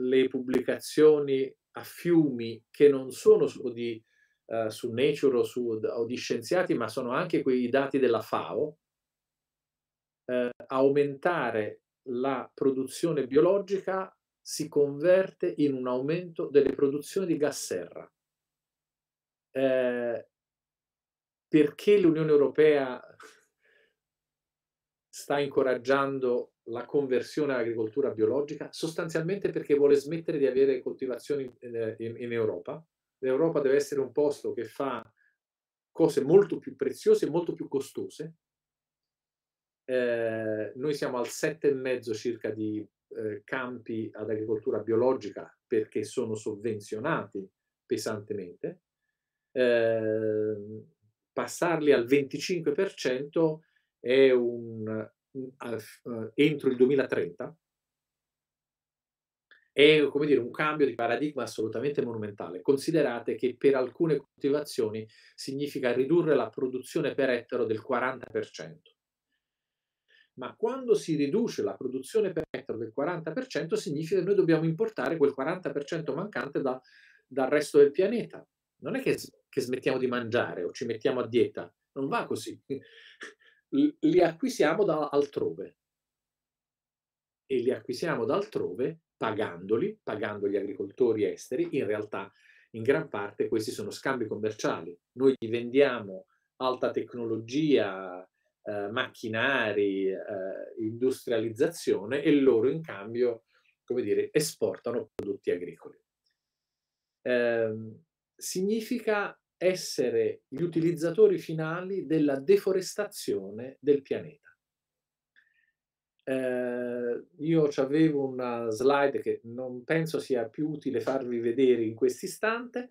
le pubblicazioni a fiumi che non sono su, di, eh, su Nature o, su, o, di scienziati, ma sono anche quei dati della FAO, eh, aumentare la produzione biologica si converte in un aumento delle produzioni di gas serra. Eh, perché l'Unione Europea sta incoraggiando la conversione all'agricoltura biologica? Sostanzialmente perché vuole smettere di avere coltivazioni in, eh, in, in Europa. L'Europa deve essere un posto che fa cose molto più preziose e molto più costose. Eh, noi siamo al 7,5 circa di eh, campi ad agricoltura biologica perché sono sovvenzionati pesantemente. Eh, passarli al 25% è un, eh, entro il 2030 è come dire, un cambio di paradigma assolutamente monumentale. Considerate che per alcune coltivazioni significa ridurre la produzione per ettaro del 40%. Ma quando si riduce la produzione per ettaro del 40% significa che noi dobbiamo importare quel 40% mancante da, dal resto del pianeta non è che, che smettiamo di mangiare o ci mettiamo a dieta, non va così. Li acquisiamo da altrove e li acquisiamo da altrove pagandoli, pagando gli agricoltori esteri. In realtà, in gran parte, questi sono scambi commerciali. Noi gli vendiamo alta tecnologia, eh, macchinari, eh, industrializzazione e loro in cambio, come dire, esportano prodotti agricoli. Eh, significa essere gli utilizzatori finali della deforestazione del pianeta. Eh, io avevo una slide che non penso sia più utile farvi vedere in questo istante,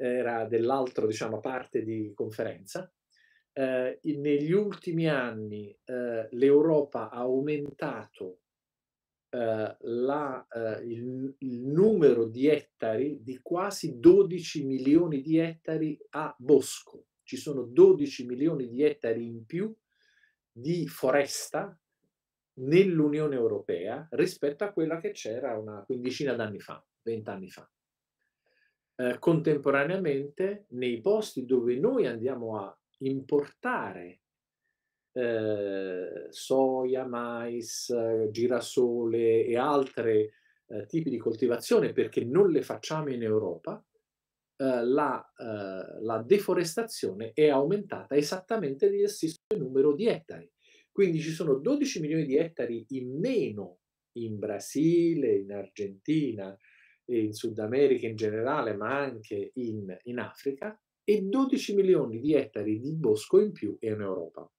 era dell'altro, diciamo, parte di conferenza. Eh, negli ultimi anni eh, l'Europa ha aumentato eh, la, eh, il, il, numero di ettari di quasi 12 milioni di ettari a bosco. Ci sono 12 milioni di ettari in più di foresta nell'Unione Europea rispetto a quella che c'era una quindicina d'anni fa, vent'anni fa. Eh, contemporaneamente, nei posti dove noi andiamo a importare eh, soia, mais, eh, girasole e altri eh, tipi di coltivazione perché non le facciamo in Europa, eh, la, eh, la, deforestazione è aumentata esattamente di stesso numero di ettari. Quindi ci sono 12 milioni di ettari in meno in Brasile, in Argentina, e in Sud America in generale, ma anche in, in Africa, e 12 milioni di ettari di bosco in più in Europa.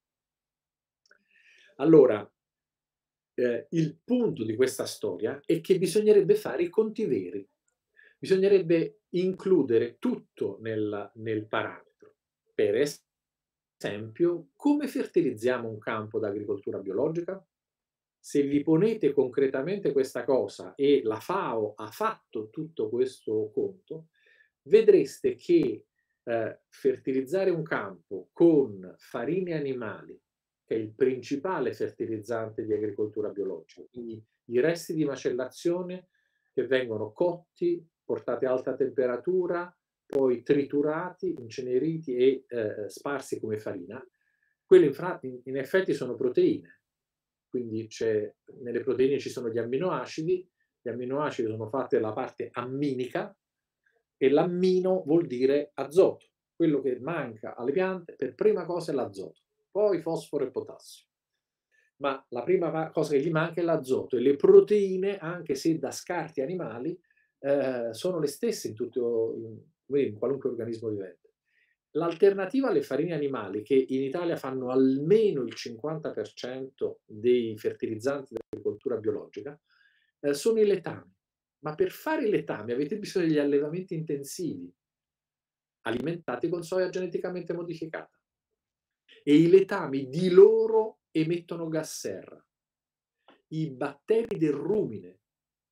Allora, eh, il punto di questa storia è che bisognerebbe fare i conti veri, bisognerebbe includere tutto nel, nel parametro. Per esempio, come fertilizziamo un campo d'agricoltura biologica? se vi ponete concretamente questa cosa e la FAO ha fatto tutto questo conto, vedreste che eh, fertilizzare un campo con farine animali che è il principale fertilizzante di agricoltura biologica. Quindi i resti di macellazione che vengono cotti, portati a alta temperatura, poi triturati, inceneriti e eh, sparsi come farina, quelle in, in effetti sono proteine. Quindi nelle proteine ci sono gli amminoacidi, gli amminoacidi sono fatti dalla parte amminica e l'ammino vuol dire azoto. Quello che manca alle piante per prima cosa è l'azoto poi fosforo e potassio. Ma la prima cosa che gli manca è l'azoto e le proteine, anche se da scarti animali, eh, sono le stesse in, tutto, in, in qualunque organismo vivente. L'alternativa alle farine animali, che in Italia fanno almeno il 50% dei fertilizzanti dell'agricoltura biologica, eh, sono i letami. Ma per fare i letami avete bisogno degli allevamenti intensivi, alimentati con soia geneticamente modificata e i letami di loro emettono gas serra. I batteri del rumine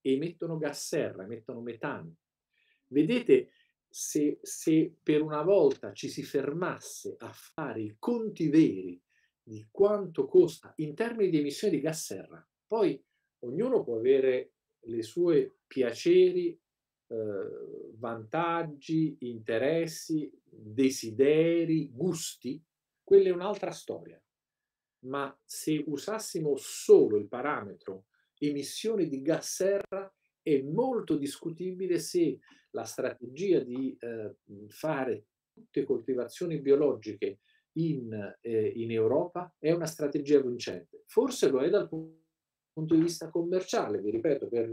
emettono gas serra, emettono metano. Vedete, se, se per una volta ci si fermasse a fare i conti veri di quanto costa in termini di emissioni di gas serra, poi ognuno può avere le sue piaceri eh, vantaggi, interessi, desideri, gusti, quella è un'altra storia. Ma se usassimo solo il parametro emissioni di gas serra, è molto discutibile se la strategia di eh, fare tutte coltivazioni biologiche in, eh, in, Europa è una strategia vincente. Forse lo è dal punto di vista commerciale, vi ripeto, per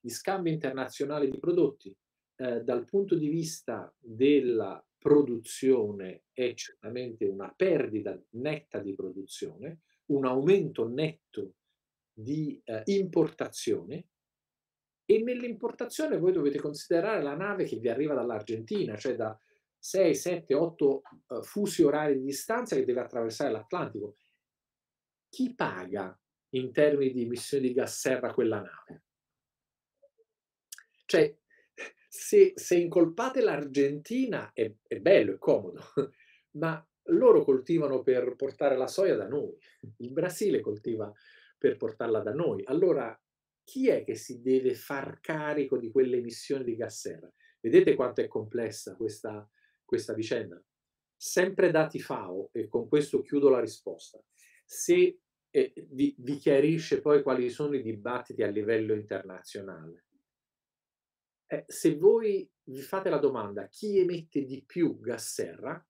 gli scambi internazionali di prodotti, eh, dal punto di vista della produzione è certamente una perdita netta di produzione, un aumento netto di eh, importazione e nell'importazione voi dovete considerare la nave che vi arriva dall'Argentina, cioè da 6, 7, 8 eh, fusi orari di distanza che deve attraversare l'Atlantico. Chi paga in termini di emissioni di gas serra quella nave? Cioè, se, se incolpate l'Argentina è, è bello, è comodo, ma loro coltivano per portare la soia da noi, il Brasile coltiva per portarla da noi. Allora chi è che si deve far carico di quelle emissioni di gas serra? Vedete quanto è complessa questa, questa vicenda? Sempre dati FAO, e con questo chiudo la risposta, se eh, vi, vi chiarisce poi quali sono i dibattiti a livello internazionale, eh, se voi vi fate la domanda chi emette di più gas serra,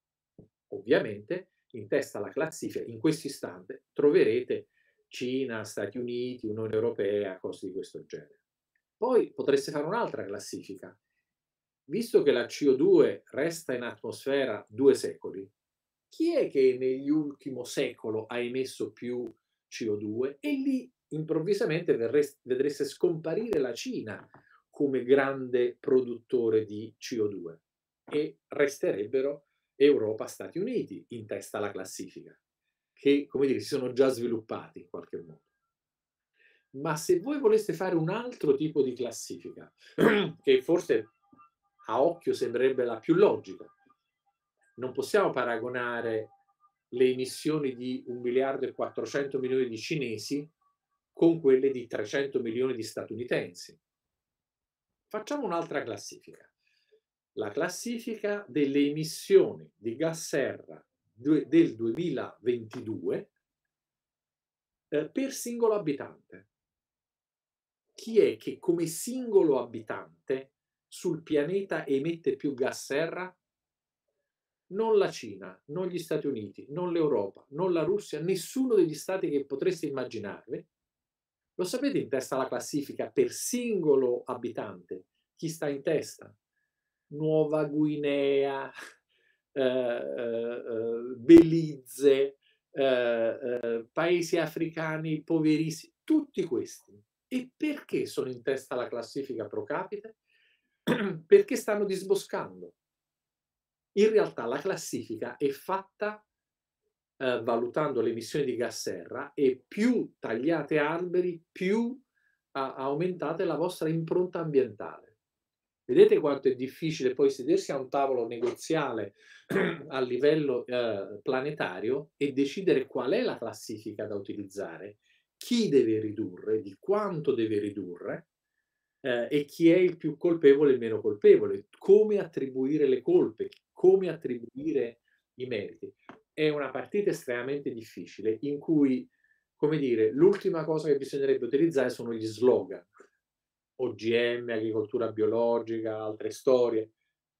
ovviamente in testa alla classifica in questo istante troverete Cina, Stati Uniti, Unione Europea, cose di questo genere. Poi potreste fare un'altra classifica. Visto che la CO2 resta in atmosfera due secoli, chi è che negli ultimi secolo ha emesso più CO2? E lì improvvisamente vedreste scomparire la Cina come grande produttore di CO2 e resterebbero Europa, Stati Uniti in testa alla classifica, che come dire si sono già sviluppati in qualche modo. Ma se voi voleste fare un altro tipo di classifica, che forse a occhio sembrerebbe la più logica, non possiamo paragonare le emissioni di 1 miliardo e 400 milioni di cinesi con quelle di 300 milioni di statunitensi. Facciamo un'altra classifica. La classifica delle emissioni di gas serra del 2022 eh, per singolo abitante. Chi è che come singolo abitante sul pianeta emette più gas serra? Non la Cina, non gli Stati Uniti, non l'Europa, non la Russia, nessuno degli stati che potreste immaginarvi, lo sapete in testa la classifica per singolo abitante? Chi sta in testa? Nuova Guinea, eh, eh, eh Belize, eh, eh, paesi africani poverissimi, tutti questi. E perché sono in testa la classifica pro capite? perché stanno disboscando. In realtà la classifica è fatta eh, valutando le emissioni di gas serra e più tagliate alberi, più a, aumentate la vostra impronta ambientale. Vedete quanto è difficile poi sedersi a un tavolo negoziale a livello eh, planetario e decidere qual è la classifica da utilizzare, chi deve ridurre, di quanto deve ridurre eh, e chi è il più colpevole e il meno colpevole, come attribuire le colpe, come attribuire i meriti è una partita estremamente difficile in cui, come dire, l'ultima cosa che bisognerebbe utilizzare sono gli slogan. OGM, agricoltura biologica, altre storie.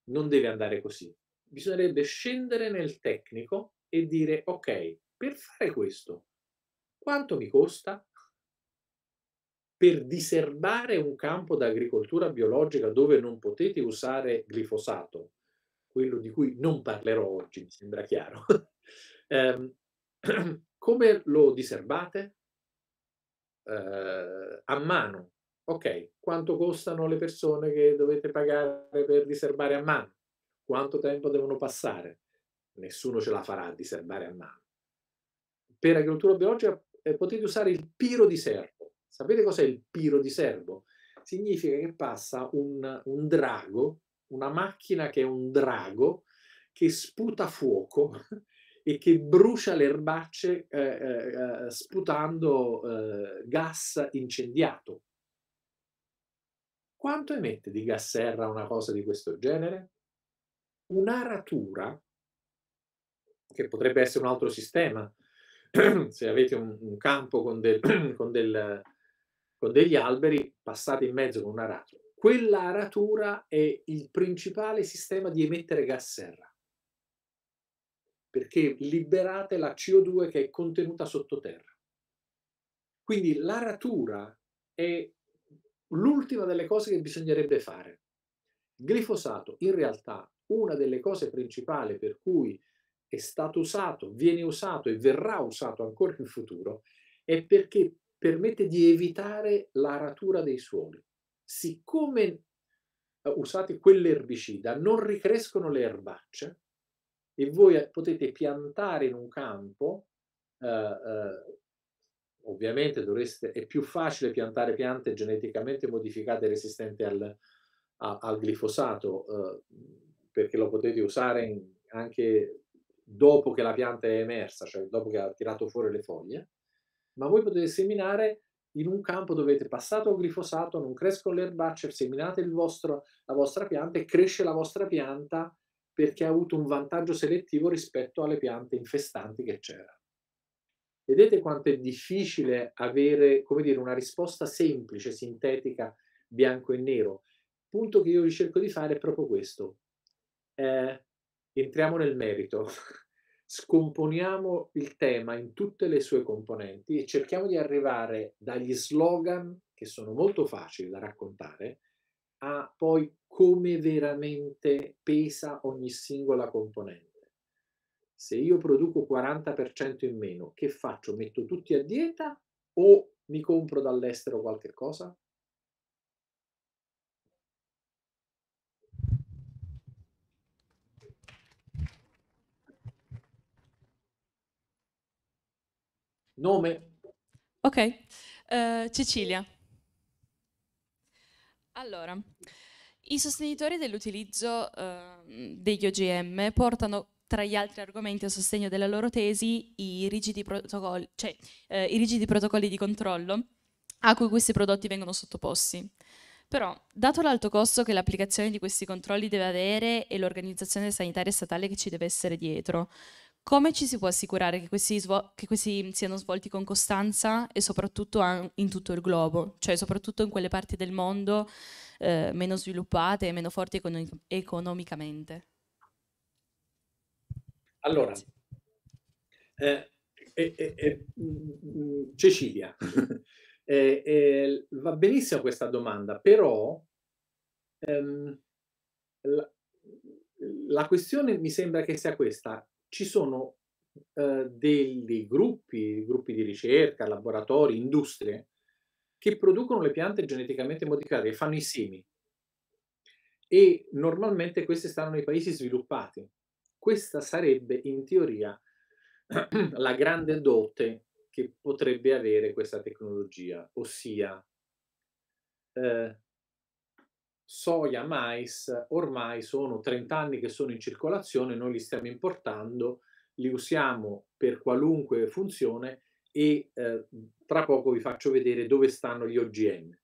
Non deve andare così. Bisognerebbe scendere nel tecnico e dire, ok, per fare questo, quanto mi costa? Per diserbare un campo d'agricoltura biologica dove non potete usare glifosato, quello di cui non parlerò oggi, mi sembra chiaro, eh, come lo diserbate? Eh, a mano. Ok, quanto costano le persone che dovete pagare per diserbare a mano? Quanto tempo devono passare? Nessuno ce la farà a diserbare a mano. Per agricoltura biologica eh, potete usare il piro di serbo. Sapete cos'è il piro di serbo? Significa che passa un, un drago, una macchina che è un drago, che sputa fuoco e che brucia le erbacce eh, eh, eh sputando eh, gas incendiato. Quanto emette di gas serra una cosa di questo genere? Un'aratura, che potrebbe essere un altro sistema, se avete un, un campo con, del, con, del, con degli alberi, passate in mezzo con un'aratura. Quella aratura è il principale sistema di emettere gas serra perché liberate la CO2 che è contenuta sottoterra. Quindi l'aratura è l'ultima delle cose che bisognerebbe fare. Il glifosato, in realtà, una delle cose principali per cui è stato usato, viene usato e verrà usato ancora in futuro, è perché permette di evitare l'aratura dei suoli. Siccome eh, usate quell'erbicida non ricrescono le erbacce, e voi eh, potete piantare in un campo, eh, eh, ovviamente dovreste, è più facile piantare piante geneticamente modificate resistenti al, a, al glifosato, eh, perché lo potete usare in, anche dopo che la pianta è emersa, cioè dopo che ha tirato fuori le foglie, ma voi potete seminare in un campo dove avete passato il glifosato, non crescono le erbacce, seminate vostro, la vostra pianta e cresce la vostra pianta perché ha avuto un vantaggio selettivo rispetto alle piante infestanti che c'era. Vedete quanto è difficile avere, come dire, una risposta semplice, sintetica, bianco e nero. Il punto che io vi cerco di fare è proprio questo. Eh, entriamo nel merito, scomponiamo il tema in tutte le sue componenti e cerchiamo di arrivare dagli slogan, che sono molto facili da raccontare, a poi come veramente pesa ogni singola componente. Se io produco 40% in meno, che faccio? Metto tutti a dieta o mi compro dall'estero qualche cosa? Nome? Ok, uh, Cecilia. Allora, i sostenitori dell'utilizzo eh, degli OGM portano tra gli altri argomenti a sostegno della loro tesi i rigidi protocolli, cioè, eh, i rigidi protocolli di controllo a cui questi prodotti vengono sottoposti. Però, dato l'alto costo che l'applicazione di questi controlli deve avere e l'organizzazione sanitaria statale che ci deve essere dietro, come ci si può assicurare che questi, che questi, siano svolti con costanza e soprattutto in tutto il globo, cioè soprattutto in quelle parti del mondo eh, meno sviluppate e meno forti economic economicamente? Allora, eh, mm, eh, eh, Cecilia, va benissimo questa domanda, però ehm, la, la questione mi sembra che sia questa ci sono eh, dei gruppi, gruppi di ricerca, laboratori, industrie, che producono le piante geneticamente modificate e fanno i semi. E normalmente queste stanno nei paesi sviluppati. Questa sarebbe in teoria la grande dote che potrebbe avere questa tecnologia, ossia eh, soia, mais, ormai sono 30 anni che sono in circolazione, noi li stiamo importando, li usiamo per qualunque funzione e eh, tra poco vi faccio vedere dove stanno gli OGM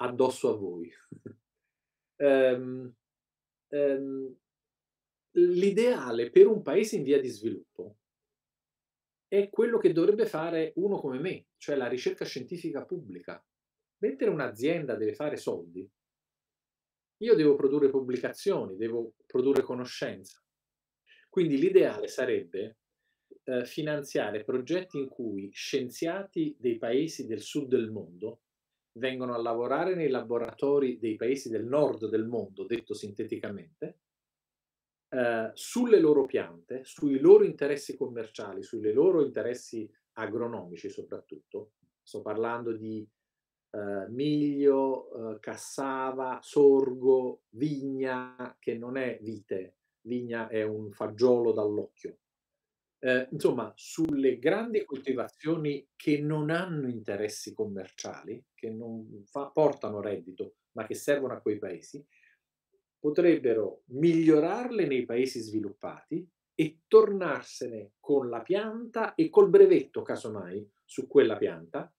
addosso a voi. um, um, l'ideale per un paese in via di sviluppo è quello che dovrebbe fare uno come me, cioè la ricerca scientifica pubblica. Mentre un'azienda deve fare soldi, io devo produrre pubblicazioni, devo produrre conoscenza. Quindi l'ideale sarebbe eh, finanziare progetti in cui scienziati dei paesi del sud del mondo vengono a lavorare nei laboratori dei paesi del nord del mondo, detto sinteticamente, eh, sulle loro piante, sui loro interessi commerciali, sui loro interessi agronomici soprattutto. Sto parlando di eh, miglio, eh, cassava, sorgo, vigna, che non è vite, vigna è un fagiolo dall'occhio. Eh, insomma, sulle grandi coltivazioni che non hanno interessi commerciali, che non fa, portano reddito, ma che servono a quei paesi, potrebbero migliorarle nei paesi sviluppati e tornarsene con la pianta e col brevetto, casomai, su quella pianta,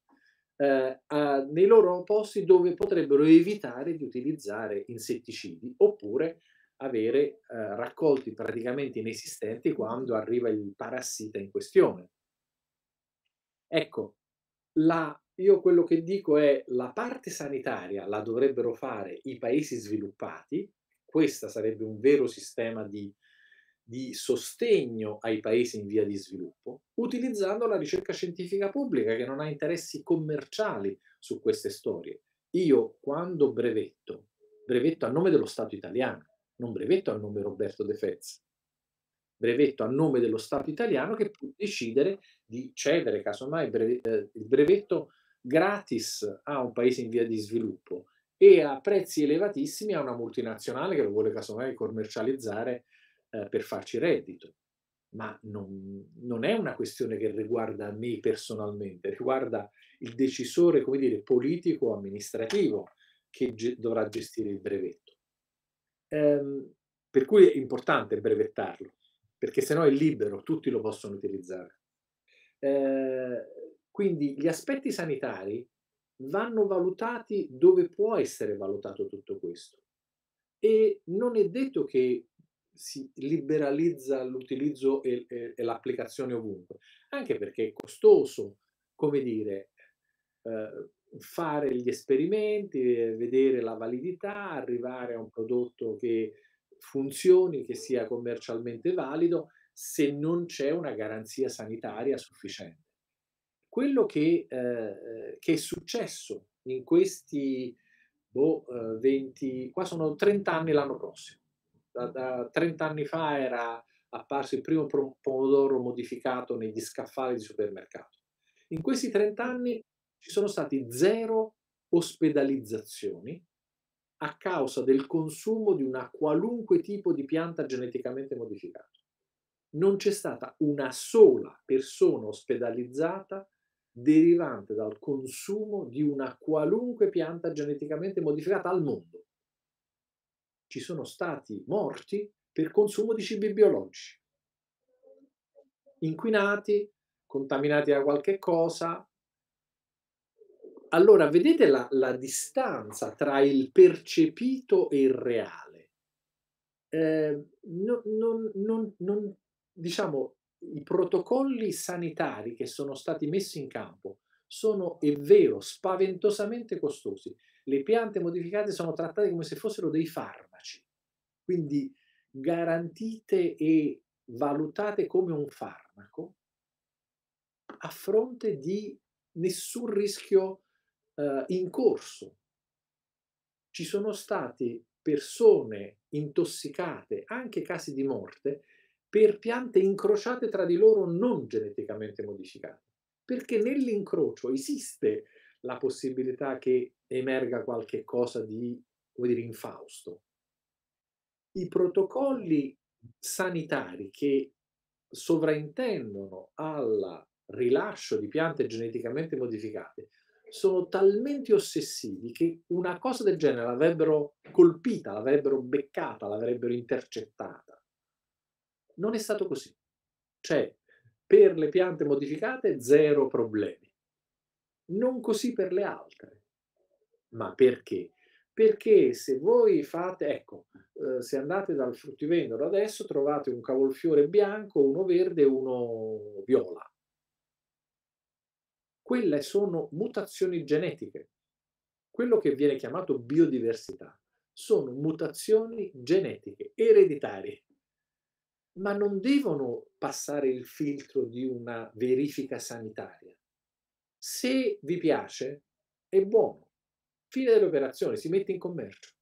eh, a, nei loro posti dove potrebbero evitare di utilizzare insetticidi oppure avere eh, raccolti praticamente inesistenti quando arriva il parassita in questione. Ecco, la, io quello che dico è la parte sanitaria la dovrebbero fare i paesi sviluppati, questo sarebbe un vero sistema di di sostegno ai paesi in via di sviluppo, utilizzando la ricerca scientifica pubblica che non ha interessi commerciali su queste storie. Io quando brevetto, brevetto a nome dello Stato italiano, non brevetto a nome Roberto De Fez, brevetto a nome dello Stato italiano che può decidere di cedere casomai eh, il brevetto gratis a un paese in via di sviluppo e a prezzi elevatissimi a una multinazionale che lo vuole casomai commercializzare eh, per farci reddito, ma non, non, è una questione che riguarda me personalmente, riguarda il decisore, come dire, politico o amministrativo che ge dovrà gestire il brevetto. Ehm, per cui è importante brevettarlo, perché se no è libero, tutti lo possono utilizzare. Ehm, quindi gli aspetti sanitari vanno valutati dove può essere valutato tutto questo. E non è detto che si liberalizza l'utilizzo e, e, e l'applicazione ovunque, anche perché è costoso, come dire, eh, fare gli esperimenti, vedere la validità, arrivare a un prodotto che funzioni, che sia commercialmente valido, se non c'è una garanzia sanitaria sufficiente. Quello che, eh, che è successo in questi boh, 20, eh, qua sono 30 anni l'anno prossimo, da, da 30 anni fa era apparso il primo pomodoro modificato negli scaffali di supermercato. In questi 30 anni ci sono stati zero ospedalizzazioni a causa del consumo di una qualunque tipo di pianta geneticamente modificata. Non c'è stata una sola persona ospedalizzata derivante dal consumo di una qualunque pianta geneticamente modificata al mondo ci sono stati morti per consumo di cibi biologici, inquinati, contaminati da qualche cosa. Allora vedete la, la distanza tra il percepito e il reale. Eh, non, non, non, diciamo, i protocolli sanitari che sono stati messi in campo sono, è vero, spaventosamente costosi le piante modificate sono trattate come se fossero dei farmaci, quindi garantite e valutate come un farmaco a fronte di nessun rischio eh, in corso. Ci sono state persone intossicate, anche casi di morte, per piante incrociate tra di loro non geneticamente modificate, perché nell'incrocio esiste la possibilità che emerga qualche cosa di, come dire, infausto. I protocolli sanitari che sovraintendono al rilascio di piante geneticamente modificate sono talmente ossessivi che una cosa del genere l'avrebbero colpita, l'avrebbero beccata, l'avrebbero intercettata. Non è stato così. Cioè, per le piante modificate zero problemi non così per le altre. Ma perché? Perché se voi fate, ecco, eh, se andate dal fruttivendolo adesso trovate un cavolfiore bianco, uno verde e uno viola. Quelle sono mutazioni genetiche. Quello che viene chiamato biodiversità sono mutazioni genetiche, ereditarie, ma non devono passare il filtro di una verifica sanitaria se vi piace, è buono. Fine dell'operazione, si mette in commercio.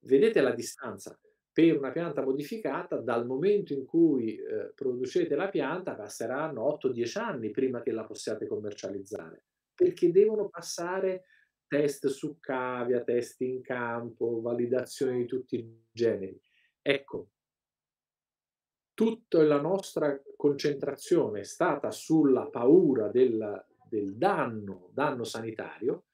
Vedete la distanza per una pianta modificata dal momento in cui eh, producete la pianta passeranno 8-10 anni prima che la possiate commercializzare perché devono passare test su cavia, test in campo, validazioni di tutti i generi. Ecco, tutta la nostra concentrazione è stata sulla paura del, del danno, danno sanitario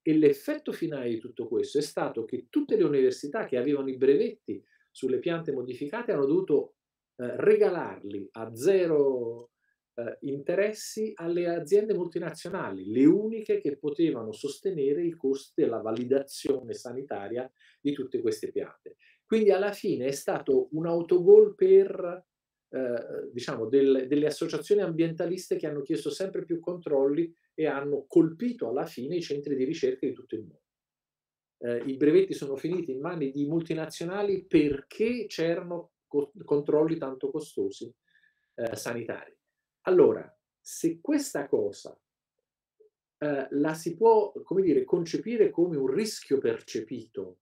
e l'effetto finale di tutto questo è stato che tutte le università che avevano i brevetti sulle piante modificate hanno dovuto eh, regalarli a zero eh, interessi alle aziende multinazionali, le uniche che potevano sostenere i costi della validazione sanitaria di tutte queste piante. Quindi alla fine è stato un autogol per eh, diciamo, del, delle associazioni ambientaliste che hanno chiesto sempre più controlli e hanno colpito alla fine i centri di ricerca di tutto il mondo. Eh, I brevetti sono finiti in mani di multinazionali perché c'erano co- controlli tanto costosi eh, sanitari. Allora, se questa cosa eh, la si può come dire, concepire come un rischio percepito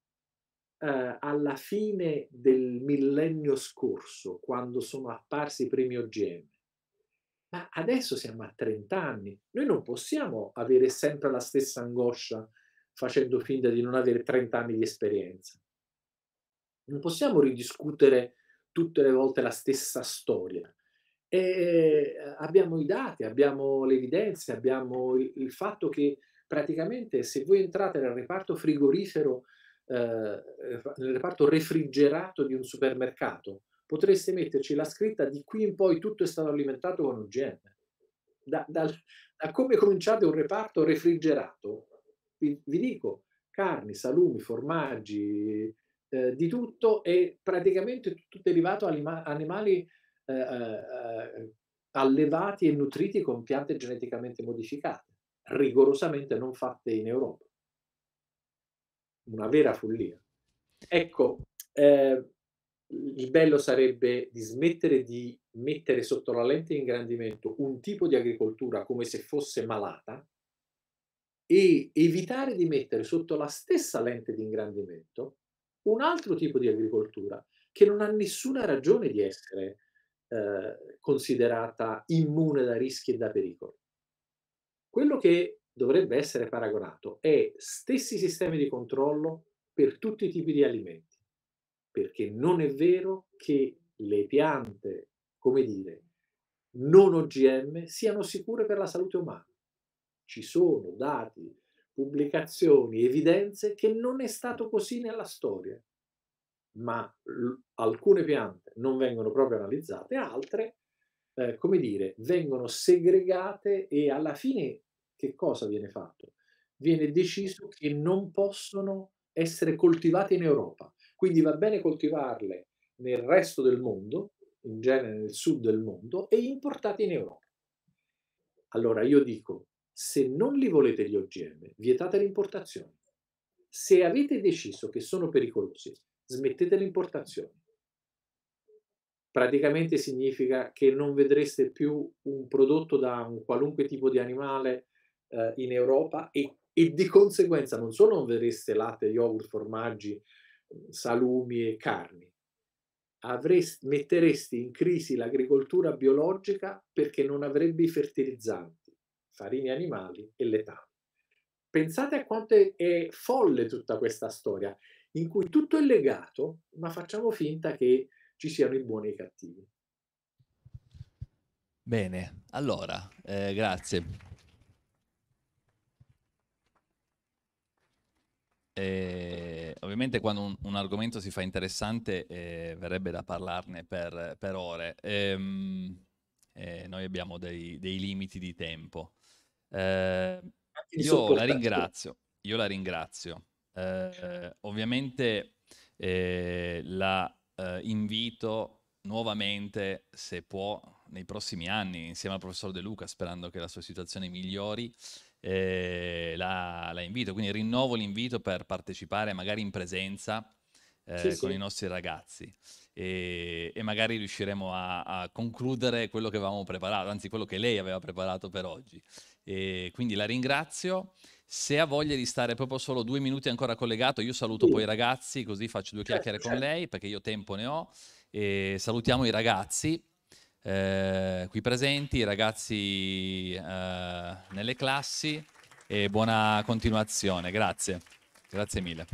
eh, alla fine del millennio scorso, quando sono apparsi i primi OGM, ma adesso siamo a 30 anni, noi non possiamo avere sempre la stessa angoscia facendo finta di non avere 30 anni di esperienza. Non possiamo ridiscutere tutte le volte la stessa storia. E eh, abbiamo i dati, abbiamo le evidenze, abbiamo il, il fatto che praticamente se voi entrate nel reparto frigorifero nel eh, reparto refrigerato di un supermercato, potreste metterci la scritta di qui in poi tutto è stato alimentato con OGM. Da, da, da come cominciate un reparto refrigerato, vi, vi dico, carni, salumi, formaggi, eh, di tutto è praticamente tutto derivato anima, animali eh, eh, allevati e nutriti con piante geneticamente modificate, rigorosamente non fatte in Europa una vera follia. Ecco, eh, il bello sarebbe di smettere di mettere sotto la lente di ingrandimento un tipo di agricoltura come se fosse malata e evitare di mettere sotto la stessa lente di ingrandimento un altro tipo di agricoltura che non ha nessuna ragione di essere eh, considerata immune da rischi e da pericoli. Quello che dovrebbe essere paragonato è stessi sistemi di controllo per tutti i tipi di alimenti, perché non è vero che le piante, come dire, non OGM siano sicure per la salute umana. Ci sono dati, pubblicazioni, evidenze che non è stato così nella storia, ma alcune piante non vengono proprio analizzate, altre, eh, come dire, vengono segregate e alla fine che cosa viene fatto? Viene deciso che non possono essere coltivate in Europa. Quindi va bene coltivarle nel resto del mondo, in genere nel sud del mondo, e importate in Europa. Allora io dico, se non li volete gli OGM, vietate l'importazione. Se avete deciso che sono pericolosi, smettete l'importazione. Praticamente significa che non vedreste più un prodotto da un qualunque tipo di animale eh, in Europa e, e, di conseguenza non solo non vedreste latte, yogurt, formaggi, mm, salumi e carni, avresti, metteresti in crisi l'agricoltura biologica perché non avrebbe i fertilizzanti, farine animali e letame. Pensate a quanto è, è folle tutta questa storia, in cui tutto è legato, ma facciamo finta che ci siano i buoni e i cattivi. Bene, allora, eh, grazie. Eh, ovviamente quando un, un, argomento si fa interessante eh, verrebbe da parlarne per, per ore. Ehm, eh, noi abbiamo dei, dei, limiti di tempo. Eh, io la ringrazio, io la ringrazio. Eh, ovviamente eh, la invito nuovamente, se può, nei prossimi anni, insieme al professor De Luca, sperando che la sua situazione migliori, eh, la, la, invito, quindi rinnovo l'invito per partecipare magari in presenza eh, sì, con sì. i nostri ragazzi e, e magari riusciremo a, a, concludere quello che avevamo preparato, anzi quello che lei aveva preparato per oggi. E quindi la ringrazio. Se ha voglia di stare proprio solo due minuti ancora collegato, io saluto sì. poi i ragazzi, così faccio due certo, chiacchiere con certo. lei perché io tempo ne ho. E salutiamo i ragazzi eh, qui presenti, i ragazzi eh, nelle classi e buona continuazione. Grazie, grazie mille.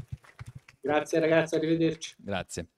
Grazie ragazzi, arrivederci. Grazie.